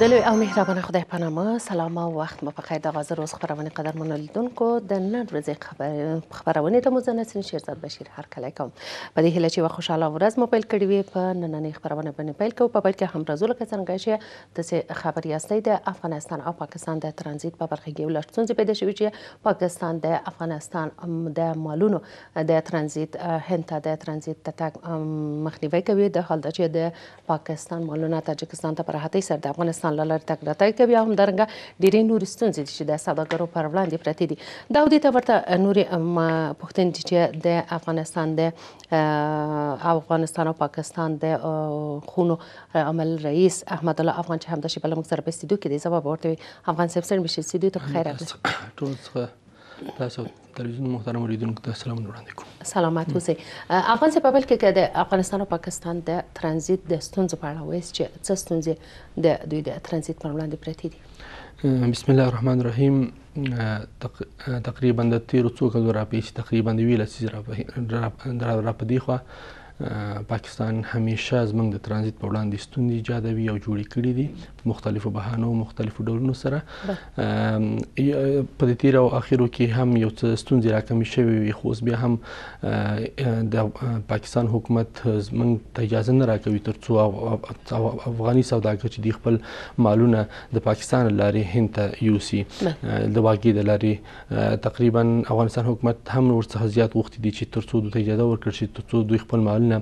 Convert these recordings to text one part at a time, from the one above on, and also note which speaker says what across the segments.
Speaker 1: د لوی او مهربان خدای په نامه سلام او وخت مو په خیر د غازه روز خبرونه قدر منولیدونکو د نن ورځې خبر خبرونه ته مزنسن شیرزاد بشیر هر کله کوم په دې هله چې و خوشاله ورځ مو پیل کړی وي په نننې خبرونه باندې پیل کوو په پیل کې هم راځو لکه څنګه چې تاسو خبر یاستئ د افغانستان او پاکستان د ترانزیت په برخه کې ولر څنګه پیدا شوې چې پاکستان د افغانستان د مالونو د ترانزیت هند ته د ترانزیت تک مخنیوي کوي د حال چې د پاکستان مالونه تاجکستان ته پرهاتې سره د افغانستان افغانستان له لارې تګ راتګ کوي او همدارنګه ډېرې نورې ستونزې دي چې د سوداګرو پر وړاندې پرتې دي دا دې ته ورته نورې پوښتنې دي چې د افغانستان د افغانستان او پاکستان د خونو عمل رئیس احمد الله افغان چې همدا شي بل موږ سره په استودیو کې دی ځواب ورته افغان صاحب سره مشه استودیو ته خیر راغلی
Speaker 2: ټول څه تاسو تلویزیون محترم اوریدونکو ته سلام وړاندې کوم
Speaker 1: سلامات اوسئ افغان سپابل کې د افغانستان او پاکستان د ترانزیت د ستونزو په اړه وایي چې څه ستونزې د دوی د ترانزیت پر وړاندې پرتې
Speaker 2: دي بسم الله الرحمن الرحیم تقریبا د 13 کلو را پیش تقریبا د ویل سیز را را را پدې خو پاکستان همیشه زمنګ د ترانزیت په وړاندې ستونزې ایجادوي او جوړې کړې دي مختلفو بهانو مختلفو ډولونو سره په تیر او اخیرو کې هم یو ستونزې راکمې شوې وي خو بیا هم د پاکستان حکومت زمنګ ته اجازه نه راکوي ترڅو افغاني سوداګر چې خپل مالونه د پاکستان لارې هند ته یوسي د واګي د لارې تقریبا افغانستان حکومت هم ورڅخه زیات وخت دي چې ترڅو دوی اجازه ورکړي چې ترڅو دوی خپل مالونه نه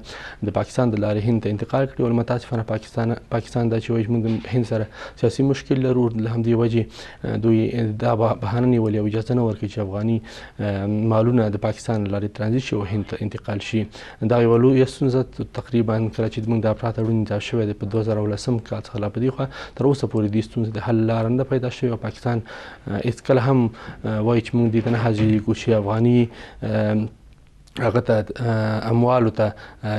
Speaker 2: د پاکستان د لارې هند ته انتقال کړي او متاسفانه پاکستان پاکستان دا چې وایي موږ هند سره سیاسي مشکل لرو له همدې وجې دوی دا بهانه نیولې او اجازه نه ورکوي چې افغاني مالونه د پاکستان لارې ترانزیت شي او هند ته انتقال شي دا یو لوی ستونزه تقریبا کله چې موږ دا پراته وړاندې دا شوې ده په 2019 کال څخه لا په دې خوا تر اوسه پورې دې ستونزې د حل لار نه پیدا شوې او پاکستان هیڅکله هم وایي چې موږ دې ته نه حاضر یو چې افغاني هغه ته اموالو ته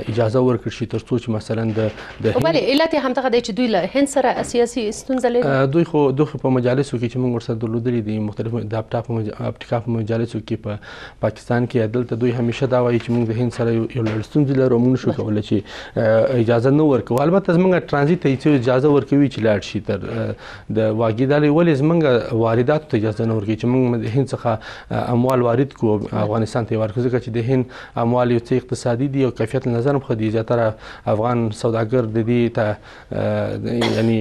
Speaker 2: اجازه ورکړ شي ترڅو چې مثلا د د بلې
Speaker 1: علت هم ته دی چې دوی له هند سره سیاسي ستونزې لري
Speaker 2: دوی خو دوی په مجالسو کې چې موږ ورسره درلودلې دي مختلف د اپټاپ اپټیکا په مجالسو کې په پاکستان کې عدالت دوی همیشه دا وایي چې موږ د هند سره یو لړ ستونزې لرو موږ شو کولای چې اجازه نه ورکو البته زمونږ ترانزیت ته اجازه ورکوي چې لاړ شي تر د واګیدالې ولې زمونږ واردات ته اجازه نه ورکوي چې موږ د هند څخه اموال وارد کو افغانستان ته ورکوي ځکه چې د هند اموال یو څه اقتصادي دي او کیفیت نظر هم خدي زیاتره افغان سوداګر د دې ته یعنی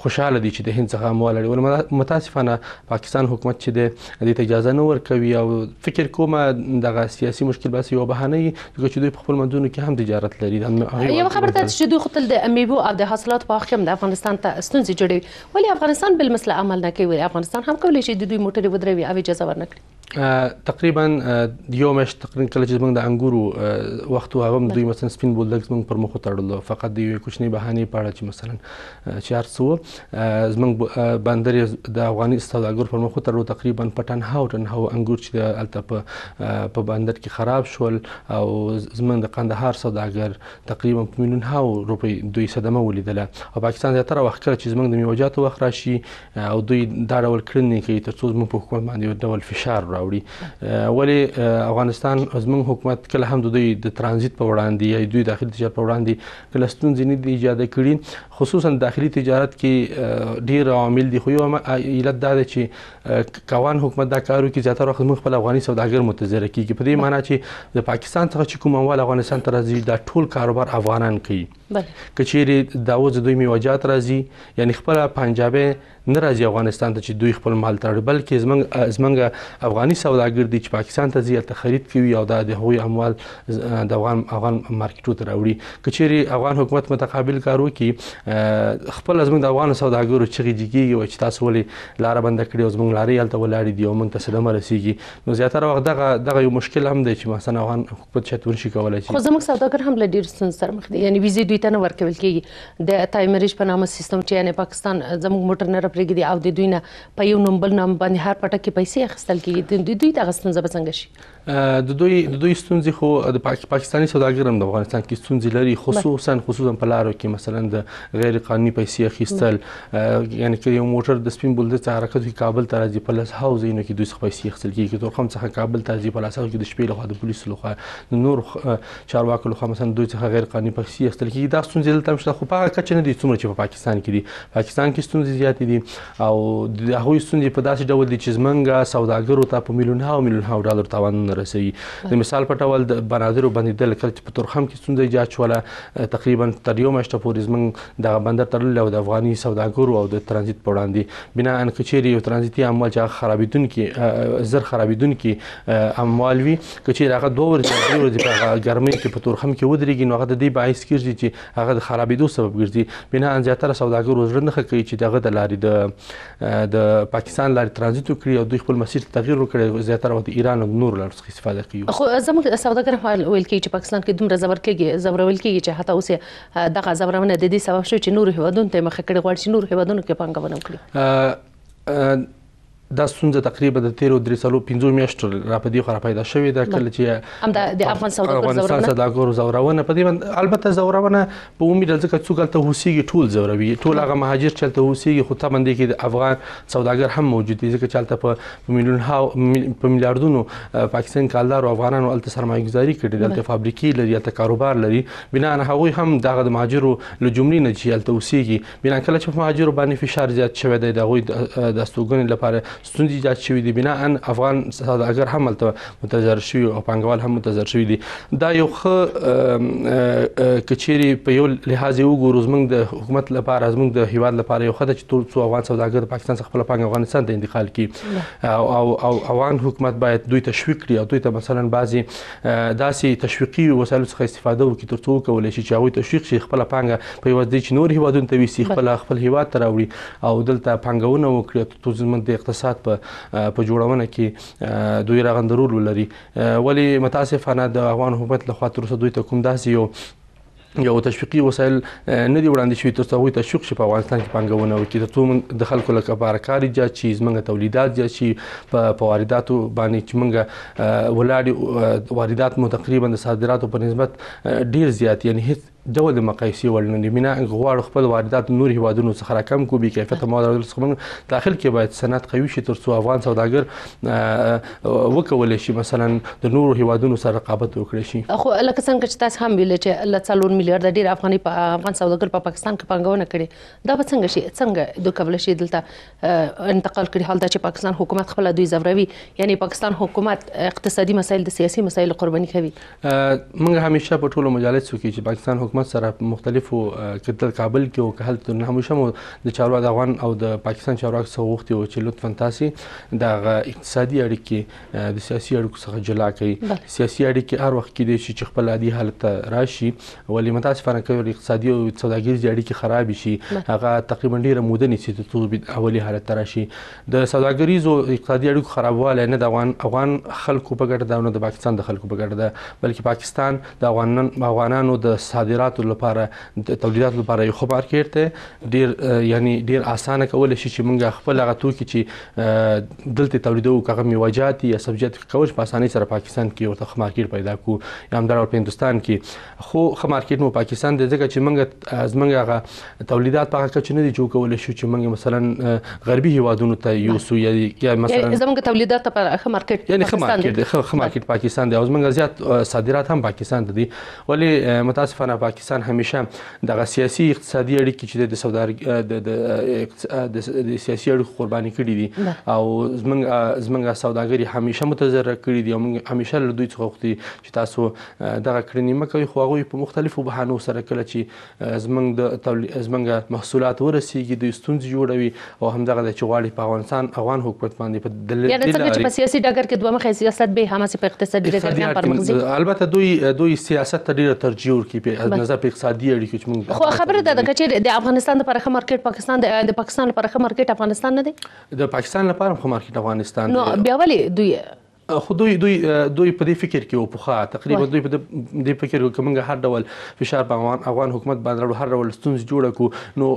Speaker 2: خوشاله دي چې د هند څخه اموال لري ول متاسفانه پاکستان حکومت چې د دې اجازه نه ورکوي او فکر کوم دغه سیاسي مشکل بس یو بهانه چې دوی په خپل منځونو کې هم تجارت لري یو خبر ته چې
Speaker 1: دوی خپل د امیبو او د حاصلات په اخیم د افغانستان ته ستونزې جوړوي ولی افغانستان بل مسله عمل نه کوي افغانستان هم کولی شي د دوی موټر ودروي او اجازه ورنکړي
Speaker 2: تقریبا د یو مش تقریبا کله چې موږ د انګورو وخت او هم دوی مثلا سپین بولډګ موږ پر مخ تړلو فقط د یو کوچنی بهانه په اړه چې مثلا 400 زمنګ بندر د افغاني سوداګر پر مخ تړلو تقریبا پټن هاو ټن هاو انګور چې د التپه په بندر کې خراب شول او زمنګ د قندهار سوداګر تقریبا په میلیون هاو روپی دوی صدمه ولیدله او پاکستان زیاتره وخت کله چې زمنګ د میوجاتو وخت راشي او دوی دا ډول کړنې کوي ترڅو موږ په حکومت باندې ډول فشار را راوړي ولی افغانستان زموږ حکومت کله هم دوی د ترانزیت په وړاندې یا دوی داخلي تجارت په وړاندې کله ستونزې نه دي ایجاد کړي خصوصا داخلي تجارت کې ډیر عوامل دي خو یو علت دا ده چې کوان حکومت دا کارو کې زیاتره وخت موږ خپل افغاني سوداګر متضرر کیږي په دې معنی چې د پاکستان څخه چې کوم اموال افغانستان ته راځي دا ټول کاروبار افغانان کوي بله کچېری دا وځ دوی میوجات راځي یعنی خپل پنجابي ناراضي افغانستان ته چې دوی خپل مال تړي بلکې زمنګ زمنګ افغاني سوداګر دي چې پاکستان ته ځي ته خرید کوي او د هغوی اموال د افغان افغان مارکیټو ته راوړي کچېری افغان حکومت متقابل کار وکړي خپل زمنګ د افغان سوداګرو چې غیږي او چې تاسو ولې لار بند کړی او زمنګ لارې هلته ولاړې دي او موږ ته سلام رسیږي نو زیاتره وخت دغه دغه یو مشکل هم دی چې مثلا افغان حکومت چت ورشي کولای شي خو زموږ
Speaker 1: سوداګر هم لډیر ستونزې سره مخ دي یعنی ویزه دوی ته نه ورکول کیږي د تایمریج په نامه سیستم چې یعنی پاکستان زموږ موټر نه پرېږدي او د دوی نه په یو نوم بل نوم باندې هر پټه کې پیسې اخیستل کیږي د دوی د غستون زب څنګه شي
Speaker 2: د دوی د دوی ستونزې خو د پاکستاني سوداګرم د افغانستان کې ستونزې لري خصوصا خصوصا په لارو کې مثلا د غیر قانوني پیسې اخیستل یعنی که یو موټر د سپین بولد څخه حرکت کوي کابل ته راځي په لاس هاوزینو کې دوی څخه پیسې اخیستل کیږي تر کوم څخه کابل ته راځي په لاس کې د شپې لخوا د پولیسو لخوا د نور چارواکو لخوا مثلا دوی څخه غیر قانوني پیسې اخیستل کیږي دا ستونزې دلته مشته خو په هغه کچه نه دي څومره چې په پاکستان کې دي پاکستان کې ستونزې زیاتې دي او د هغوی ستونزې په داسې ډول دي چې زمونږ سوداګرو ته په میلیون هاو میلیون هاو ډالر تاوان رسوي د مثال په ډول د بنادرو بندیدل کله چې په تورخم کې ستونزې ایجاد شوله تقریبا تر یو میاشت پورې زمونږ دغه بندر تړلی او د افغاني سوداګرو او د ترانزیت په وړاندې بنا ان کچېری یو ترانزیتي عمل چې خرابېدونکي زر خرابېدونکي اموال وي کچېری هغه دوه ورځې درې ورځې په ګرمۍ کې په تورخم کې ودرېږي نو هغه د دې باعث کیږي چې هغه د خرابېدو سبب ګرځي بنا ان زیاتره سوداګرو ژوند نه کوي چې دغه د لارې د د د پاکستان لارې ترانزیت وکړي او دوی خپل مسیر تغیر وکړي زیاتره وخت ایران او نور لارو څخه استفاده کوي
Speaker 1: خو زموږ سوداګر ویل کوي چې پاکستان کې دومره زبر کېږي زبرول کېږي چې حتی اوس دغه زبرونه د دې سبب شو چې نور هیوادونو ته مخه کړي غواړي چې نور هیوادونو کې پانګونه
Speaker 2: وکړي دا ستونزه تقریبا د 13 درې سالو 15 میاشتو را په دی خو را پیدا شوې ده کله چې
Speaker 1: هم د افغان سوداګرو
Speaker 2: زورونه په دې باندې البته زورونه په عمومي ډول ځکه چې کله هوسیږي ټول زوروي ټول هغه مهاجر چې تلته هوسیږي خو ته باندې کې د افغان سوداګر هم موجود دي ځکه چې تلته په میلیون ها په میلیارډونو پاکستان کالدار او افغانانو الته سرمایه‌ګذاري کړې ده د فابریکې لري الته کاروبار لري بنا نه هغه هم دغه د مهاجرو له جملې نه چې الته هوسیږي بنا کله چې مهاجرو باندې فشار زیات شوی دی دغه د استوګنې لپاره ستونزې ایجاد شوې دي بنا ان افغان سوداګر هم هلته متضرر شوي او پانګوال هم متضرر شوي دي دا یو ښه کچيري په یو لحاظ یو ګورو زموږ د حکومت لپاره زموږ د هیواد لپاره یو ښه ده چې ټول څو افغان سوداګر پاکستان څخه خپل پانګه افغانستان ته انتقال کړي او او افغان حکومت باید دوی تشویق کړي او دوی ته مثلا بعضي داسې تشویقي وسایل څخه استفاده وکړي ترڅو کولای شي چې هغوی تشویق شي خپل پانګه په یو ځای چې نور هیوادونو ته ویسي خپل خپل هیواد ته راوړي او دلته پانګونه وکړي ترڅو زموږ د اقتصاد سیاست په په جوړونه کې دوی راغندرول لري ولی متاسفانه د افغان حکومت لخوا تر اوسه دوی ته کوم داسې یو یو تشویقي وسایل نه دی وړاندې شوی ترڅو هغوی تشویق شي په افغانستان کې پانګونه وکړي ترڅو د خلکو لپاره کارکار ایجاد شي زموږ تولیدات زیات شي په وارداتو باندې چې موږ ولاړ واردات مو تقریبا د صادراتو په نسبت ډیر زیات یعنی هیڅ ډول مقایسې وړ نه دي مینا غواړ خپل واردات نور هیوادونو څخه راکم کو به کیفیت مواد راوړل څخه داخل کې باید صنعت قوي شي ترڅو افغان سوداګر وکول شي مثلا د نورو هیوادونو سره رقابت وکړي شي
Speaker 1: خو لکه څنګه چې تاسو هم ویل چې الله څلور میلیارډ ډیر افغاني افغان سوداګر په پاکستان کې پنګونه کړي دا به څنګه شي څنګه دوه کول شي دلته انتقال کړي حال دا چې پاکستان حکومت خپل دوی زوروي یعنی پاکستان حکومت اقتصادي مسایل د سیاسي مسایل قرباني کوي
Speaker 2: موږ همیشه په ټولو مجالسو کې چې پاکستان حکومت حکومت سره مختلفو کتل کابل کې او که هلته نه هم د چارواکو افغان او د پاکستان چارواکو څخه وغوښتي وو چې لطفا تاسو د اقتصادي اړیکې د سیاسي اړیکو څخه جلا کړئ سیاسي اړیکې هر وخت کې دي چې خپل عادي حالت راشي ولې متاسفانه کوي اقتصادي او سوداګریز اړیکې خراب شي هغه تقریبا ډیره موده نیسي چې تطبیق اولی حالت راشي د سوداګریز او اقتصادي اړیکو خرابوالی نه د افغان افغان خلکو په ګټه دا نه د پاکستان د خلکو په ګټه ده بلکې پاکستان د افغانانو د صادر صادراتو لپاره تولیداتو لپاره یو خو مارکیټ ته ډیر یعنی ډیر اسانه کول شي چې موږ خپل هغه توکي چې دلته تولیدو هغه میوجاتي یا سبزیات کول په اسانۍ سره پاکستان کې ورته خو مارکیټ پیدا کو یا هم په هندستان کې خو خو مارکیټ مو پاکستان د ځکه چې موږ از موږ هغه تولیدات په هغه کې نه دي جوړ کول شو چې موږ مثلا غربي هیوادونو ته یوسو یا مثلا
Speaker 1: زموږ تولیدات په خو مارکیټ
Speaker 2: یعنی خو مارکیټ خو مارکیټ پاکستان دی او زموږ زیات صادرات هم پاکستان ته دي ولی متاسفانه پاکستان همیشه دغه سیاسي اقتصادي اړیکې چې د سوداګر د سیاسي اړیکو قرباني کړي دي او زمنګ زمنګ سوداګري همیشه متضرر کړي دي او موږ همیشه له دوی څخه وختي چې تاسو دغه کړنې مکوي خو هغه په مختلفو بهانو سره کله چې زمنګ د زمنګ محصولات ورسیږي د ستونزې جوړوي او همدغه د چغالي په افغانستان افغان حکومت باندې په دلیل یعنی څنګه چې په سیاسي
Speaker 1: ډګر کې دوه مخې سیاست به هم په اقتصادي ډګر کې پرمخ ځي
Speaker 2: البته دوی دوی سیاست ته ډیره ترجیح ورکوي نظر په اقتصادي اړیکو چې موږ خو خبره ده د
Speaker 1: کچې د افغانستان لپاره خه مارکیټ پاکستان د پاکستان لپاره خه مارکیټ افغانستان نه دی
Speaker 2: د پاکستان لپاره خو مارکیټ افغانستان نو
Speaker 1: بیا ولې دوی
Speaker 2: خو دوی دوی دوی په دې فکر کې وو پوخا تقریبا دوی په دې فکر کې کومه هر ډول فشار په افغان افغان حکومت باندې هر ډول ستونزې جوړ کو نو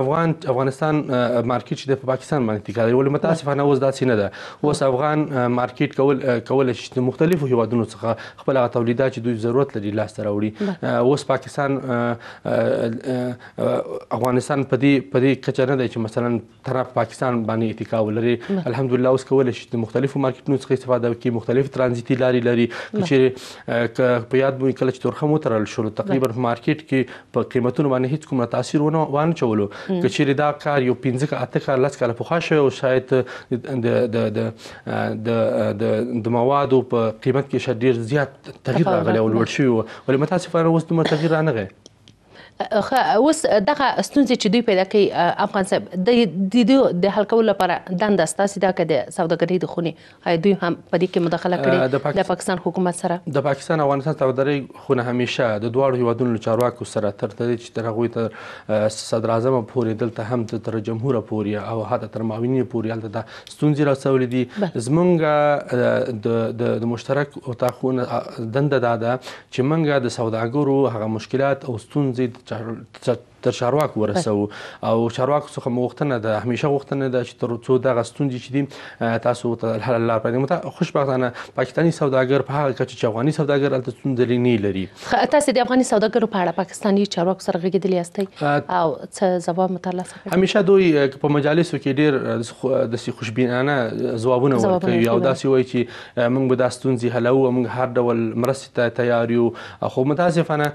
Speaker 2: افغان افغانستان مارکیټ چې د پاکستان باندې تکرار ول متاسفانه اوس داسې نه ده اوس افغان مارکیټ کول کول چې مختلفو هیوادونو څخه خپل تولیدات چې دوی ضرورت لري لاسته راوړي اوس پاکستان افغانستان په دې په دې کچه نه دی چې مثلا طرف پاکستان باندې اتکا ولري الحمدلله اوس کول چې مختلفو مارکیټونو څخه استفاده وکړي مختلف ترانزیتي لارې لري چې په یاد مو کله چې تورخم وترل شو تقریبا مارکیټ کې په قیمتونو باندې هیڅ کوم تاثیر ونه وان چولو کچې دا کار یو 15 اته کار لاس کال په خاصه او شاید د د د د د موادو په قیمت کې شډیر زیات تغیر راغلی او لوړ شوی ولې متاسفانه اوس دومره تغیر نه غي
Speaker 1: اوس دغه ستونزې چې دوی پیدا کوي افغان صاحب د دې د حل کولو لپاره دند استاسي دا کده سوداګري د خوني هاي دوی هم په دې کې مداخله کړې د پاکستان حکومت سره
Speaker 2: د پاکستان او افغانستان سوداګري خونه همیشه د دواړو هیوادونو چارواکو سره تر دې چې تر هغه تر صدر اعظم پورې دلته هم تر جمهور پورې او حتی تر معاونین پورې هلته د ستونزې رسول دي زمونږ د مشترک اتاقونه دنده دا ده چې مونږ د سوداګرو هغه مشکلات او ستونزې That. تر چارواکو ورسو او چارواکو څخه مغوښتنه ده همیشه غوښتنه ده چې تر څو دغه ستونزې چې دي تاسو ته حل لار پدې مته خوشبختانه پاکستانی سوداګر په هغه کې چې افغاني سوداګر الته ستونزې نه لري
Speaker 1: تاسو د افغاني سوداګرو په اړه پاکستانی چارواکو سره غږېدلی یاستئ او څه ځواب مطالعه سره
Speaker 2: همیشه دوی په مجالسو کې ډیر د سي خوشبینانه ځوابونه ورکوي او داسې وایي چې موږ به دا ستونزې حلو او موږ هر ډول مرستې ته تیار یو خو متاسفانه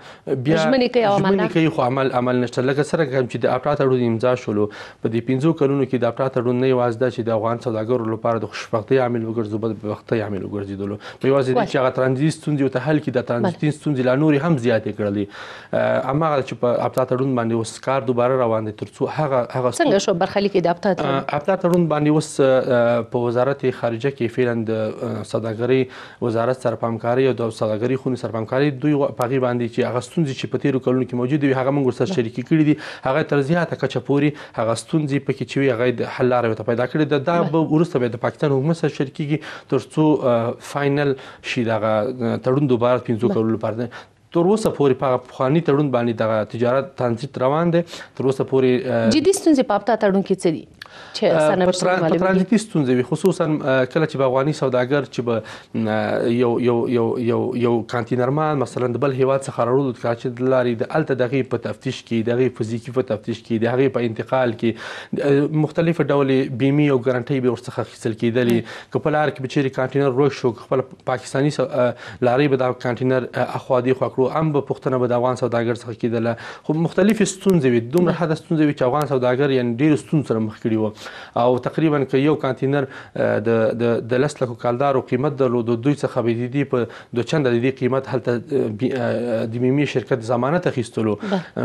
Speaker 2: بیا ژمنې کوي او عمل کوي خو عمل عمل نشته چې لکه سره کوم چې د اپرات اړوند امضا شولو په دې 15 کلونو کې د اپرات اړوند نه یوازې دا چې د افغان سوداګرو لپاره د خوشبختۍ عامل وګرځي بلکې وختي عامل وګرځیدلو په یوازې چې هغه ترانزیت ستونزې ته حل کړي د ترانزیت ستونزې لا نور هم زیاتې کړلې اما چې په اپرات اړوند باندې اوس کار دوباره روان دي ترڅو هغه هغه څنګه
Speaker 1: شو برخلیک د اپرات
Speaker 2: اپرات اړوند باندې اوس په وزارت خارجه کې فعلا د سوداګري وزارت سره پامکاري او د سوداګري خونې سره پامکاري دوی پاغي باندې چې هغه ستونزې چې په تیرو کلونو کې موجود وي هغه موږ سره شریکي وړاندې کړي دي هغه تر زیاته کچه پورې هغه ستونزې پکې چې وي هغه د حل لارې ته پیدا کړي دا به ورسته به د پاکستان حکومت سره شریکيږي ترڅو فاینل شي دغه تړون دوباره 15 کولو لپاره تر اوسه پورې په خواني تړون باندې د تجارت ترانزیت روان دی تر اوسه پورې
Speaker 1: جدي ستونزې په اپتا تړون کې څه دي چې په ترانزیتي
Speaker 2: ستونزې وي خصوصا کله چې افغاني سوداګر چې به یو یو یو یو یو کانټینرمان مثلا د بل هیواد څخه راوړل د کراچي د لارې د الته دغه په تفتیش کې دغه فزیکی په تفتیش کې دغه په انتقال کې مختلفه ډولې بیمه او ګارانټي به ورڅخه خېسل کېدلې کپلار کې به چیرې کانټینر روښ شو خپل پاکستاني لارې به دا کانټینر اخوا دی خو کړو ام په پښتنه به د افغان سوداګر څخه کېدله خو مختلفه ستونزې وي دومره حد ستونزې وي چې افغان سوداګر یعنی ډېر ستونزې سره مخ کړي وو او تقریبا که یو کانټینر د د د لس لکو کالدارو قیمت درلود دوی څخه به دي په دو چند د دې قیمت هلته د میمي شرکت ضمانت اخیستلو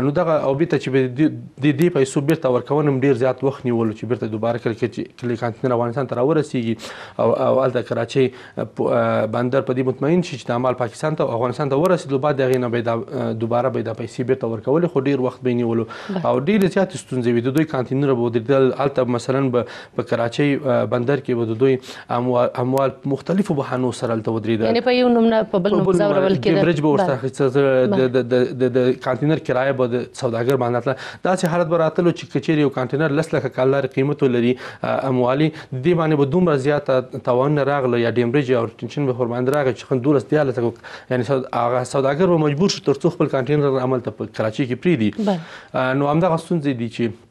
Speaker 2: نو دغه او بیت چې د دې پیسو بیرته ورکونم ډیر زیات وخت نیول چې بیرته دوباره کړي چې کلی کانټینر افغانستان ته راورسیږي او او الته کراچي بندر په دې مطمئن شي چې د عمل پاکستان ته افغانستان ته ورسېدل بعد دغه نه به دوباره به د پیسې بیرته ورکول خو ډیر وخت بینولو او ډیر زیات ستونزې وي د دوی کانټینر به د الته مثلا په کراچۍ بندر کې به دوی اموال مختلفو بهانو سره تل ودرېدل یعنی
Speaker 1: په یو نمونه په بل نمونه ورول کېدل برج به ورته
Speaker 2: خڅه د د کانټینر کرایه به د سوداګر باندې تل دا چې حالت براتلو چې کچېری یو کانټینر لس لکه کالر قیمت لري اموالي دې باندې به دومره زیات توان راغله یا ډیمبرج او ټینشن به هرمند راغی چې خن دولس دیاله یعنی هغه سوداګر به مجبور شو ترڅو خپل کانټینر عمل ته په کراچي کې پریدي نو همدغه ستونزې دي چې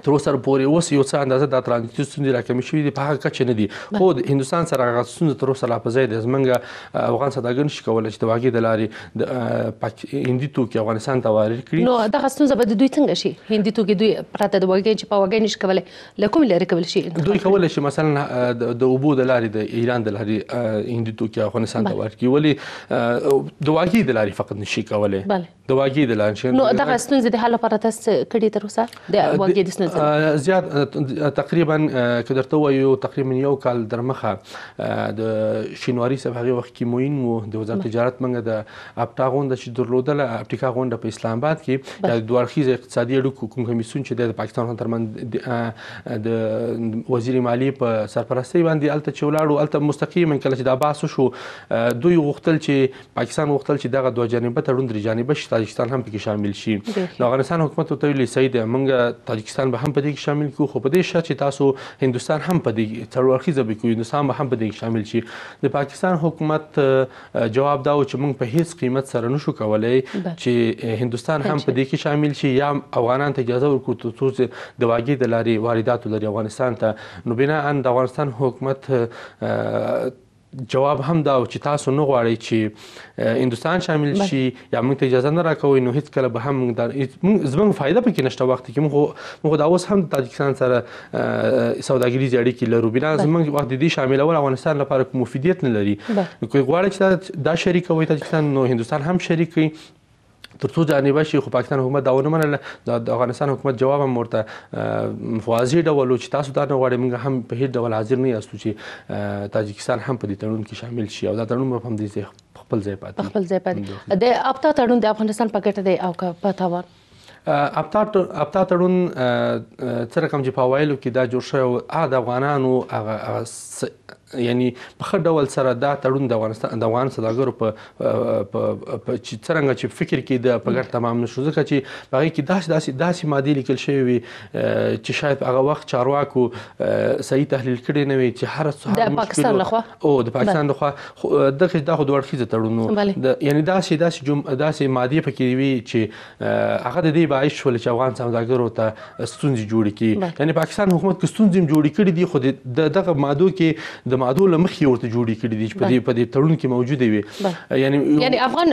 Speaker 2: تر اوسه پورې اوس یو څه اندازه د اتلانتیک ستوندې راکمې شوې دي په هغه کچه نه دي خو د هندستان سره هغه ستوند تر اوسه لا په ځای دي زمونږ افغان سوداګر شي کولای چې د واګې د لارې د هندي توکي افغانستان ته وارد کړي نو
Speaker 1: دغه ستونزه به دوی څنګه شي هندي توکي دوی پراته د واګې چې په واګې نشي کولای لکه لري کول شي
Speaker 2: دوی کولای شي مثلا د اوبو د لارې د ایران د لارې هندي توکي افغانستان ته وارد کړي ولی د واګې د لارې فقط نشي کولای بله د واګي د لانشن نو دغه
Speaker 1: ستونزې د حل لپاره تاسو کړي تر اوسه د واګي د
Speaker 2: ستونزې زیات تقریبا کدرته وایو تقریبا یو کال درمخه د شینواري صاحب هغه وخت کې موین وو د وزارت تجارت منګه د اپټا غونډه چې درلودله اپټیکا غونډه په اسلام آباد کې د دوارخیز اقتصادي اړیکو کوم کمیسون چې د پاکستان ترمن د وزیر مالی په سرپرستی باندې الته چولاړو الته مستقیما کله چې د اباس شو دوی غوښتل چې پاکستان غوښتل چې دغه دوه جانبه تړون درې جانبه شته تاجکستان هم پکې شامل شي د افغانستان حکومت ته ویلي سید موږ تاجکستان به هم په دې کې شامل کړو خو په دې شرط چې تاسو هندستان هم په دې څلورخیزه به کوي هندستان به هم په دې کې شامل شي د پاکستان حکومت جواب دا و چې موږ په هیڅ قیمت سره نشو کولای چې هندستان هم په دې کې شامل شي یا افغانان ته اجازه ورکړو ترڅو د واګي د لارې واردات لري افغانستان ته نو بنا ان د افغانستان حکومت جواب هم دا چې تاسو نه غواړئ چې هندستان شامل شي یا موږ ته اجازه نه راکوي نو هیڅ کله به هم موږ در زموږ فائدہ پکې نشته وخت کې موږ موږ دا اوس هم تاجکستان سره سوداګریز اړیکې لرو بنا زموږ وخت دې شاملول افغانستان لپاره کوم مفیدیت نه لري کوی غواړي چې دا شریک وي تاجکستان نو هندستان هم شریک وي ترڅو جانب شي خو پاکستان حکومت دا ونه منله د افغانستان حکومت جواب هم ورته فوازي ډول چې تاسو دا نه غواړئ موږ هم په هیڅ ډول حاضر نه یاستو چې تاجکستان هم په دې تړون کې شامل شي او دا تړون به هم دې خپل ځای پاتې
Speaker 1: خپل ځای پاتې د اپتا تړون د افغانستان په ګټه دی او په تاوان
Speaker 2: ابتا تړون څه رقم چې په وایلو کې دا جوړ شوی او د افغانانو هغه یعنی په خړ ډول سره دا تړون د افغانستان د افغان سوداګرو په په چې څنګه چې فکر کې د په ګټ تمام نشو ځکه چې هغه کې داس داسې داسې ماده لیکل شوی وي چې شاید هغه وخت چارواکو صحیح تحلیل کړي نه وي چې هر څه د پاکستان لخوا او د پاکستان لخوا دغه د خو دوه اړخیزه تړون یعنی داسې داسې جم داسې ماده پکې وي چې هغه د دې باعث شول چې افغان سوداګرو ته ستونزې جوړې کړي یعنی پاکستان حکومت کې ستونزې جوړې کړې دي خو دغه ماده کې د د مادو لمخې ورته جوړې کړې دي چې په دې په دې تړون کې موجوده وي یعنی یعنی
Speaker 1: افغان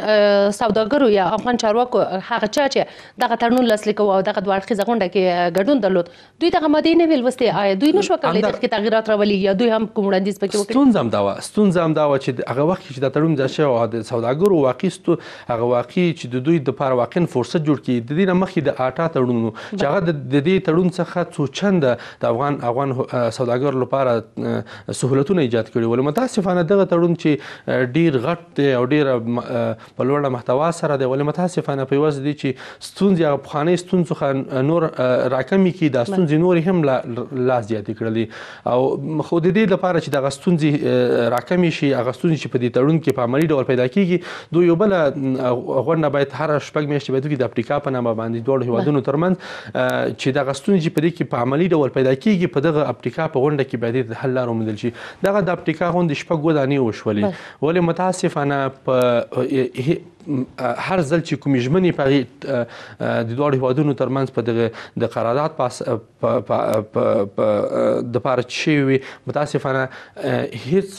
Speaker 1: سوداګرو یا افغان چارواکو هغه چا چې دغه تړون لاسلیک او دغه دوه اړخیزه غونډه کې ګډون درلود دوی دغه ماده نه ویل وسته آیا دوی نشو کولای چې تغیرات راولي یا دوی هم کوم وړاندیز پکې وکړي ستونزه
Speaker 2: هم دا و ستونزه هم دا و چې هغه وخت چې د تړون ځای شو او د سوداګرو واقعي ستو هغه واقعي چې د دوی د لپاره واقعا فرصت جوړ کړي د دې نه مخکې د آټا تړون چې هغه د دې تړون څخه څو چند د افغان افغان سوداګر لپاره سہولتونه تړونونه ایجاد کړي ول متاسفانه دغه تړون چې ډیر غټ دی او ډیر په لوړه محتوا سره دی ول متاسفانه په وځ دي چې ستونزې هغه خانه ستونزو خان نور راکمې کی دا ستونزې نور هم لا زیاتې کړلې او خو د دې لپاره چې دغه ستونزې راکمې شي هغه ستونزې چې په دې تړون کې په عملی ډول پیدا کیږي دوی یو بل غونډه باید هر شپږ میاشتې باید کې د افریقا په نامه باندې دوه هیوادونو ترمنځ چې دغه ستونزې په دې کې په عملی ډول پیدا کیږي په دغه افریقا په غونډه کې باید د حل لارو موندل شي دغه د اپټیکا غوند شپږ ودانی وشولې ولې متاسفانه په هر ځل چې کومې ژمنې په د دوه هوادونو ترمنځ په دغه د قرارداد پاس د پاره چې وي متاسفانه هیڅ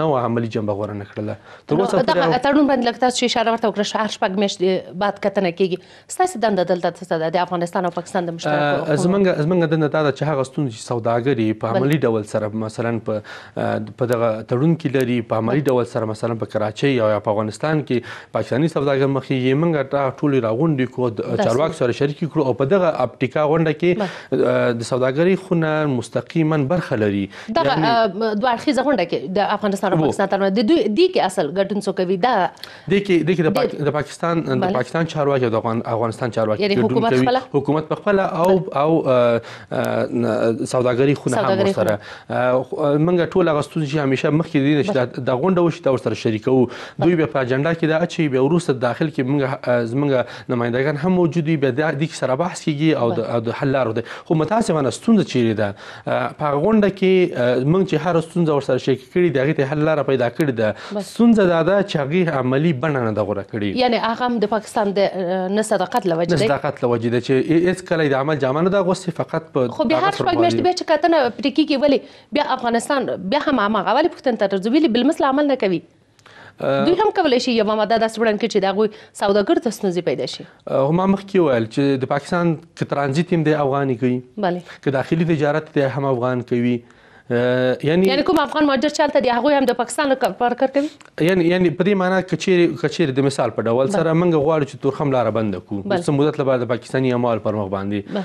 Speaker 2: نو عملی جنبه غوړه نه کړله تر اوسه دا
Speaker 1: تړون باندې لکه تاسو اشاره ورته وکړه شهر شپږ میاشتې بعد کتنه کیږي ستاسو دنده دلته څه ده د افغانستان او پاکستان د مشترکو
Speaker 2: زمونږ زمونږ دنده دا چې هغه ستونزې چې سوداګري په عملی ډول سره مثلا په په دغه تړون کې لري په عملی ډول سره مثلا په کراچۍ او په افغانستان کې پاکستاني سوداګر مخې یې منګه ټول راغونډې کو چارواک سره شریک کړو او په دغه اپټیکا غونډه کې د سوداګرۍ خونه مستقیما برخه لري دغه
Speaker 1: دوارخي غونډه کې د افغانستان او پاکستان ترمنځ د دوی د کې اصل ګټن سو کوي دا
Speaker 2: د کې د کې د پاکستان د پاکستان چارواکي او د افغانستان چارواکي یعنی حکومت خپل حکومت خپل او او سوداګرۍ خونه هم سره منګه ټول غستون چې همیشه مخکې دي چې د غونډه وشي دا ورسره شریکو دوی به په اجنډا کې دا اچي به ورس روسته داخل کې موږ زمونږ نمائندګان هم موجود وي بیا د دې سره بحث کیږي او د حل لارو ده خو متاسفانه ستونزه چیرې ده په غونډه کې موږ چې هر ستونزه ورسره شریک کړي د هغې ته حل لاره پیدا کړې ده ستونزه دا ده چې هغې عملی بڼه نه ده غوره کړې
Speaker 1: یعنی هغه هم د پاکستان د نه صداقت لوجه ده
Speaker 2: صداقت لوجه ده چې هیڅ کله د عمل جامه نه ده غوستې فقط په خو بیا هر شپږ میاشتې بیا
Speaker 1: چې کتنه پرې کیږي ولې بیا افغانستان بیا هم هغه ولې پوښتنه تر ځویلې بالمثل عمل نه کوي دوی هم کولای شي یو ماده داس وړاند کې چې دا غوي سوداګر ته ستونزې پیدا
Speaker 2: شي هم مخکې ویل چې د پاکستان کې ترانزیت هم د افغاني کوي bale کې داخلي تجارت ته هم افغان کوي یعنی
Speaker 1: یعنی کوم افغان مهاجر چالت دی هغه هم د پاکستان پر کار کوي
Speaker 2: یعنی یعنی په دې معنی کچیر کچیر د مثال په ډول سره منګه غواړو چې تورخم لار بند کو څه مدت لپاره د پاکستاني اموال پر مخ باندې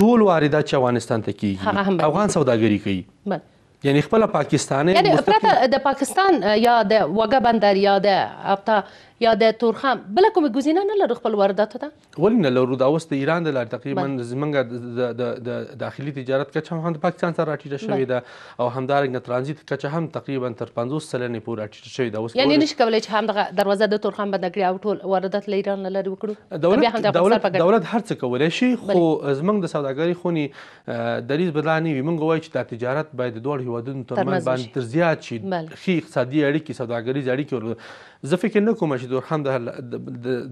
Speaker 2: ټول واردات چې افغانستان ته کیږي افغان سوداګری کوي بله یعنی خپل پاکستاني یعنی پرته
Speaker 1: د پاکستان یا د وګه بندر یا د اپتا یا د تورخم بل کوم ګزینه نه لرو خپل وارداتو ته
Speaker 2: ولې نه لرو دا اوس د ایران د لارې تقریبا زمونږ د داخلي تجارت کچه هم د پاکستان سره راټیټه شوې ده او همدارنګه د ترانزیت کچه هم تقریبا تر 50 سلنې پورې راټیټه شوې ده اوس یعنی نشي
Speaker 1: کولای چې هم د دروازه د تورخم بند کړی او ټول واردات له ایران نه لري وکړو
Speaker 2: دولت دولت دولت هر څه کولای شي خو زمونږ د سوداګرۍ خونې دریز بدلانی وي موږ وایو چې دا تجارت باید د دوه هیوادونو ترمنځ باندې تر زیات شي خي اقتصادي اړیکې سوداګریز اړیکې زه فکر نه کوم چې د درهم د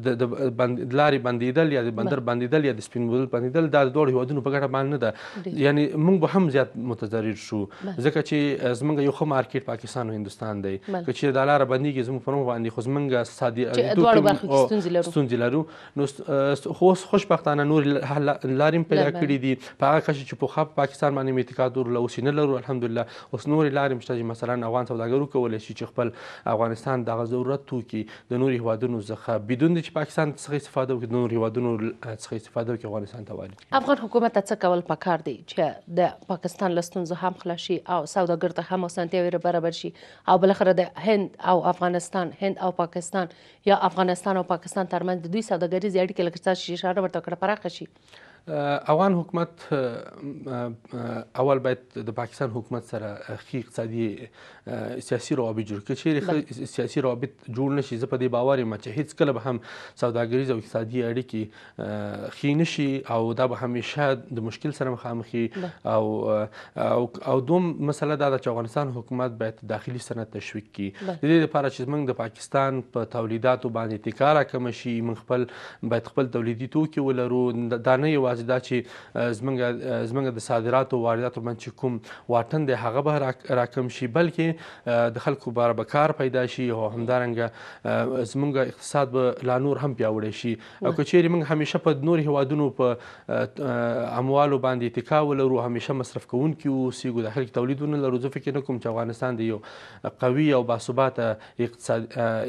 Speaker 2: د لارې بندیدل یا د بندر بندیدل یا د سپین بولل بندیدل دا د دوه هیوادونو په ګټه باندې نه ده یعنی موږ به هم زیات متضرر شو ځکه چې زمونږ یو ښه مارکیټ پاکستان او هندستان دی که چې د لاره بندیږي زموږ په نوم باندې خو زمونږ سادي ستونزې لرو نو خو خوشبختانه نور لارې پیدا کړې دي په هغه کې چې په پاکستان باندې اعتقاد ورله اوس نه لرو الحمدلله اوس نور لارې مشته مثلا افغان سوداګرو کولای شي چې خپل افغانستان دغه ضرورت توکي د نور نور هیوادونو څخه بدون چې پاکستان څخه استفاده وکړي نور هیوادونو څخه استفاده وکړي افغانستان ته وارد
Speaker 1: افغان حکومت څه کول پکار دی چې د پاکستان لستون زه هم خلاصي او سوداګر ته هم اسانتیاوي برابر شي او بل خره د هند او افغانستان هند او پاکستان یا افغانستان او پاکستان ترمنځ د دوی سوداګریز اړیکې لکه څه چې اشاره ورته کړه پراخه شي
Speaker 2: افغان حکومت اول باید د پاکستان حکومت سره ښه اقتصادي سیاسي روابط جوړ کړي چیرې سیاسي روابط جوړ نشي زه په دې باور یم چې هیڅکله به هم سوداګریز او اقتصادي اړیکې ښې نشي او دا به همیشه د مشکل سره مخامخ او او او دوم مسله دا ده چې افغانستان حکومت باید داخلي صنعت تشویق کړي د دې لپاره چې موږ د پاکستان په تولیداتو باندې اتکا راکم شي موږ خپل باید خپل تولیدي توکي ولرو دا نه یوازې یوازې دا چې زمونږ زمونږ د صادراتو او وارداتو باندې کوم واټن دی هغه به راکم شي بلکې د خلکو لپاره به کار پیدا شي او همدارنګه زمونږ اقتصاد به لا نور هم پیاوړی شي او که چیرې موږ همیشه په نور هیوادونو په اموالو باندې اتکا ولرو همیشه مصرف کوونکي اوسېږو د خلک تولیدونه لرو زه فکر نه کوم چې افغانستان د یو قوي او باثباته اقتصاد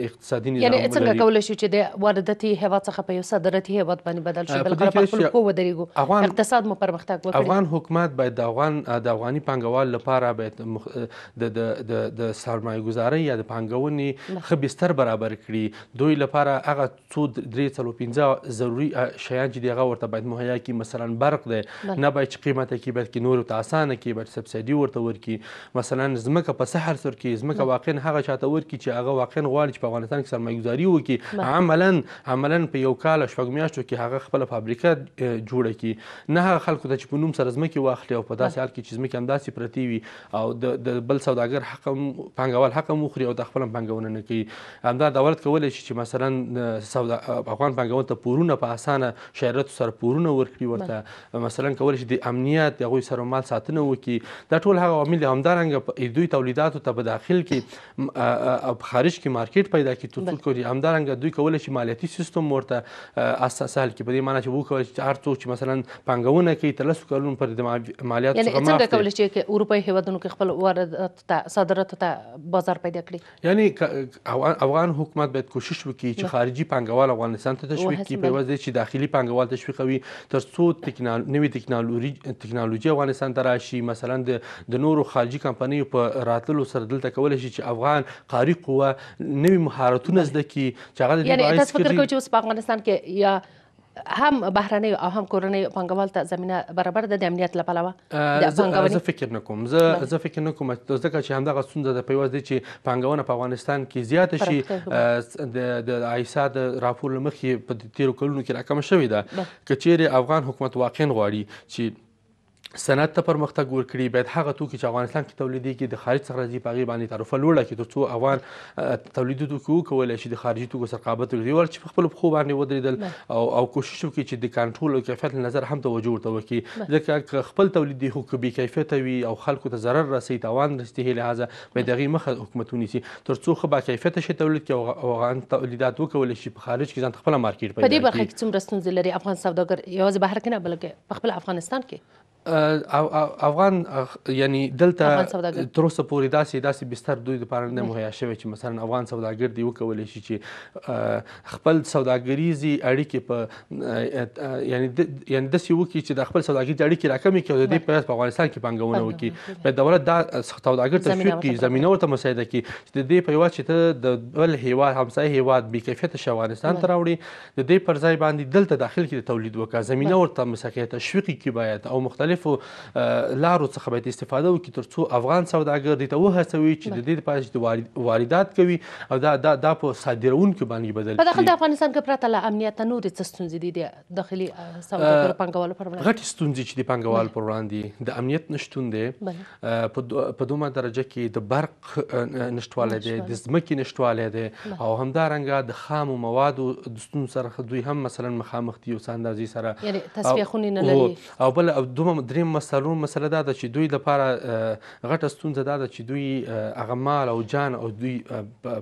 Speaker 2: اقتصادي نظام یعنی څنګه کولی
Speaker 1: شو چې د وارداتي هیواد څخه په یو صادراتي هیواد باندې بدل شي بلکې په خپل قوه درېږو وکړو اقتصاد مو پرمختګ وکړي افغان
Speaker 2: حکومت باید د افغان د افغاني پانګوال لپاره باید د د د سرمایه گذاري یا د پانګونې خبيستر برابر کړي دوی لپاره هغه څو درې څلو پنځه ضروری شیان چې دغه ورته باید مهیا کی مثلا برق دی نه باید چې قیمته کې بلکې نور ته اسانه کې باید سبسایډي ورته ورکی مثلا زمکه په سحر سر کې زمکه واقعا هغه چاته ورکی چې هغه واقعا غواړي چې په افغانستان کې سرمایه گذاري وکړي عملا عملا په یو کال شپږ میاشتو کې هغه خپل فابریکه جوړ جوړه کړي نه هغه خلکو ته چې په نوم سره ځمکې واخلي او په داسې حال کې چې ځمکې همداسې پرتې وي او د بل سوداګر حق هم پانګوال حق هم وخوري او د خپل هم پانګونه نه کوي همدا دولت کولی شي چې مثلا سودا افغان پانګوال ته پورونه په اسانه شهرتو سره پورونه ورکړي ورته مثلا کولی شي د امنیت د هغوی سره مال ساتنه وکړي دا ټول هغه عوامل دي همدارنګه دوی تولیداتو ته په داخل کې او په خارج کې مارکیټ پیدا کی تو ټول کوي همدارنګه دوی کولای شي مالیاتي سیستم ورته اساس حل کې په دې معنی چې وو کولای شي هر څوک چې چې مثلا پانګونه کوي تر لسو کلونو پورې د مالیاتو څخه معاف یعنې څنګه کولی
Speaker 1: شي اروپایي هېوادونو کې خپل واردات ته صادراتو ته بازار پیدا کړي
Speaker 2: یعنې افغان حکومت باید کوشش وکړي چې خارجي پانګوال افغانستان ته تشویق کړي په عوض چې داخلي پانګوال تشویقوي تر څو نوې ټکنالوژي ټکنالوژي افغانستان ته راشي مثلا د نورو خارجي کمپنیو په راتلو سره دلته کولی شي چې افغان قاري قوه نوې مهارتونه زده کړي چې هغه د یعنې تاسو فکر کوئ
Speaker 1: چې اوس په افغانستان کې یا هم بهرنۍ او هم کورنۍ پانګوال ته زمينه برابر ده د امنیت لپاره
Speaker 2: د پانګونې زه فکر نکوم زه زه فکر نکوم ځکه چې همدغه ستونزه د پیوز دي چې پانګونه په افغانستان کې زیاته شي د عیسا د راپور لمخې په تیرو کلونو کې راکمه شوې ده کچېره افغان حکومت واقعا غواړي چې صنعت ته پرمختګ ورکړي باید هغه توکي چې افغانستان کې تولیدېږي د خارج څخه راځي په هغې باندې تعرفه لوړه کړي تر څو افغان تولیدي توکي وکولی شي د خارجي توکو سره رقابت وکړي ول چې په خپلو پښو باندې ودرېدل او او کوشش وکړي چې د کنټرول او کیفیت له نظر هم توجه ورته وکړي ځکه خپل تولیدي خو بې کیفیته وي او خلکو ته ضرر رسوي تاوان رسېږي لهذا باید د هغې مخه حکومت ونیسي تر څو ښه باکیفیته شي تولید کړي او افغان تولیدات وکولی شي په خارج کې ځان ته خپله مارکیټ پیدا کړي په دې برخه کې
Speaker 1: څومره ستونزې لري افغان سوداګر یوازې بهر کې نه بلکې په خپل افغانستان کې
Speaker 2: افغان یعنی دلته تر اوسه پورې داسې داسې بستر دوی لپاره نه مهیا شوی چې مثلا افغان سوداګر دی وکولی شي چې خپل سوداګریزي اړیکې په یعنی یعنی داسې وکړي چې د خپل سوداګریزي اړیکې راکمې کړي او د دې په په افغانستان کې پانګونه وکړي په دولت دا سوداګر تشویق کړي زمینه ورته مساعده کړي چې د دې په هیواد چې ته د بل هیواد همسایه هیواد بې کیفیته شي افغانستان ته راوړي د دې پر ځای باندې دلته داخل کې د تولید وکړه زمینه ورته مساعده تشویق کړي باید او مختلف مختلفو لارو څخه باید استفاده وکړي ترڅو افغان سوداګر دې ته وهڅوي چې د دې لپاره چې واردات کوي او دا دا دا په صادرونکو باندې بدل په داخل د
Speaker 1: افغانستان کې پرته له امنیت نورې څه ستونزې دي د داخلي سوداګرو پانګوالو پر وړاندې
Speaker 2: غټې ستونزې چې د پانګوال پر وړاندې د امنیت نشتون دی په دومره درجه کې د برق نشټوالی دی د ځمکې نشټوالی دی او همدارنګه د خامو موادو د ستونزو سره دوی هم مثلا مخامخ دي اوس اندازې سره یعنې تصفیه خونې نه لري او بل دومره دویم دریم مسلو مسله دا ده چې دوی لپاره غټه ستونزه دا ده چې دوی هغه مال او جان او دوی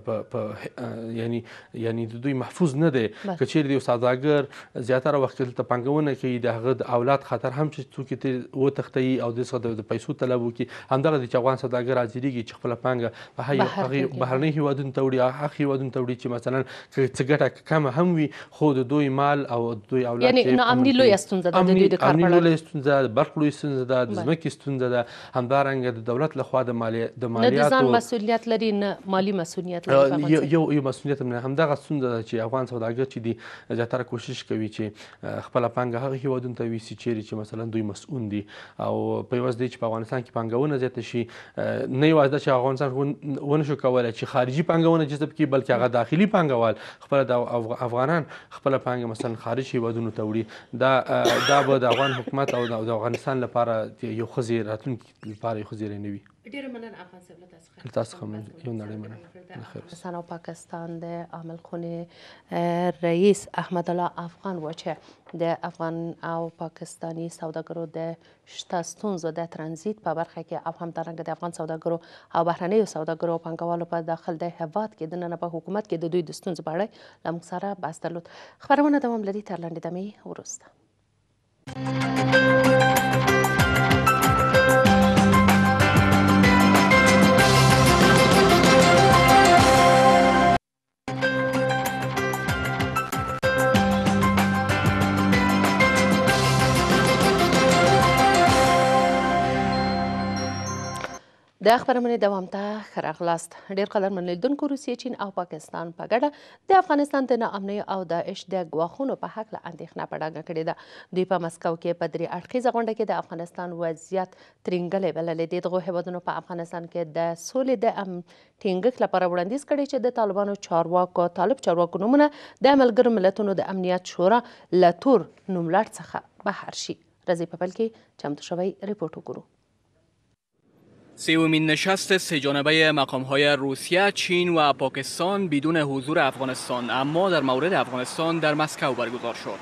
Speaker 2: په یعنی یعنی دوی محفوظ نه دی که چیرې یو سوداګر زیاتره وخت دلته پانګونه کوي د هغه د اولاد خطر هم چې څوک یې وتښتوي او د څه د پیسو طلب وکړي همدغه د چې افغان سوداګر حاضرېږي چې خپله پانګه په هغې بهرنۍ هیوادونو ته وړي هغه هیوادونو ته وړي چې مثلا که څه ګټه کمه هم وي خو د دوی مال او دوی اولاد یعنی ناامني لویه ستونزه ده د دوی د کار په اړه فرق لوی ستونزه ده د ځمکې ستونزه ده همدارنګه د دولت له خوا د مالی د مالیاتو نه ځان
Speaker 1: مسؤلیت لري نه مالی مسؤلیت لري یو
Speaker 2: یو مسؤلیت نه همدغه ستونزه ده چې افغان سوداګر چې دي زیاتره کوشش کوي چې خپل پانګه هغه هیوادونو ته ویسي چې مثلا دوی مسؤون دي او په یوازې چې په افغانستان کې پانګونه زیاته شي نه یوازې چې افغانستان ونشو کولای چې خارجي پانګونه جذب کړي بلکې هغه داخلي پانګوال خپل د افغانان خپل پانګه مثلا خارجي هیوادونو ته وړي دا دا به د افغان حکومت او د افغان افغانستان لپاره یو خزي راتلونکي لپاره یو خزي نه وي
Speaker 1: ډیره مننه افغان صاحب له
Speaker 2: تاسو څخه تاسو هم یو نړۍ مننه
Speaker 1: افغانستان او پاکستان د عامل خونه رئیس احمد الله افغان و چې د افغان او پاکستانی سوداګرو د شتاستون زو د ترانزیت په برخه کې او هم درنګ د افغان سوداګرو او بهرنیو سوداګرو پنګوالو په داخل د هواد کې د نن په حکومت کې د دوی د ستونزو په اړه لمک سره بحث درلود خبرونه دوام لري تر لاندې دمه ورسته د خبرمنې دوام ته ښه راغلاست ډېر قدرمن لیدونکو روسیې چین او پاکستان په ګډه د افغانستان د ناامنۍ او داعش د ګواښونو په هکله اندېښنه په ډاګه کړې ده دوی په مسکو کې په درې اړخیزه غونډه کې د افغانستان وضعیت ترینګلی بللی دی دغو هیوادونو په افغانستان کې د سولې د ټینګښت لپاره وړاندیز کړی چې د طالبانو چارواکو طالب چارواکو نومونه د ملګرو ملتونو د امنیت شورا له تور نوملړ څخه بهر شي رضی په بل کې چمتو شوی ریپورټ وګورو
Speaker 3: سیومین نشست سهجانبه مقامهای روسیه، چین و پاکستان بدون حضور افغانستان اما در مورد افغانستان در مسکو برگزار شد.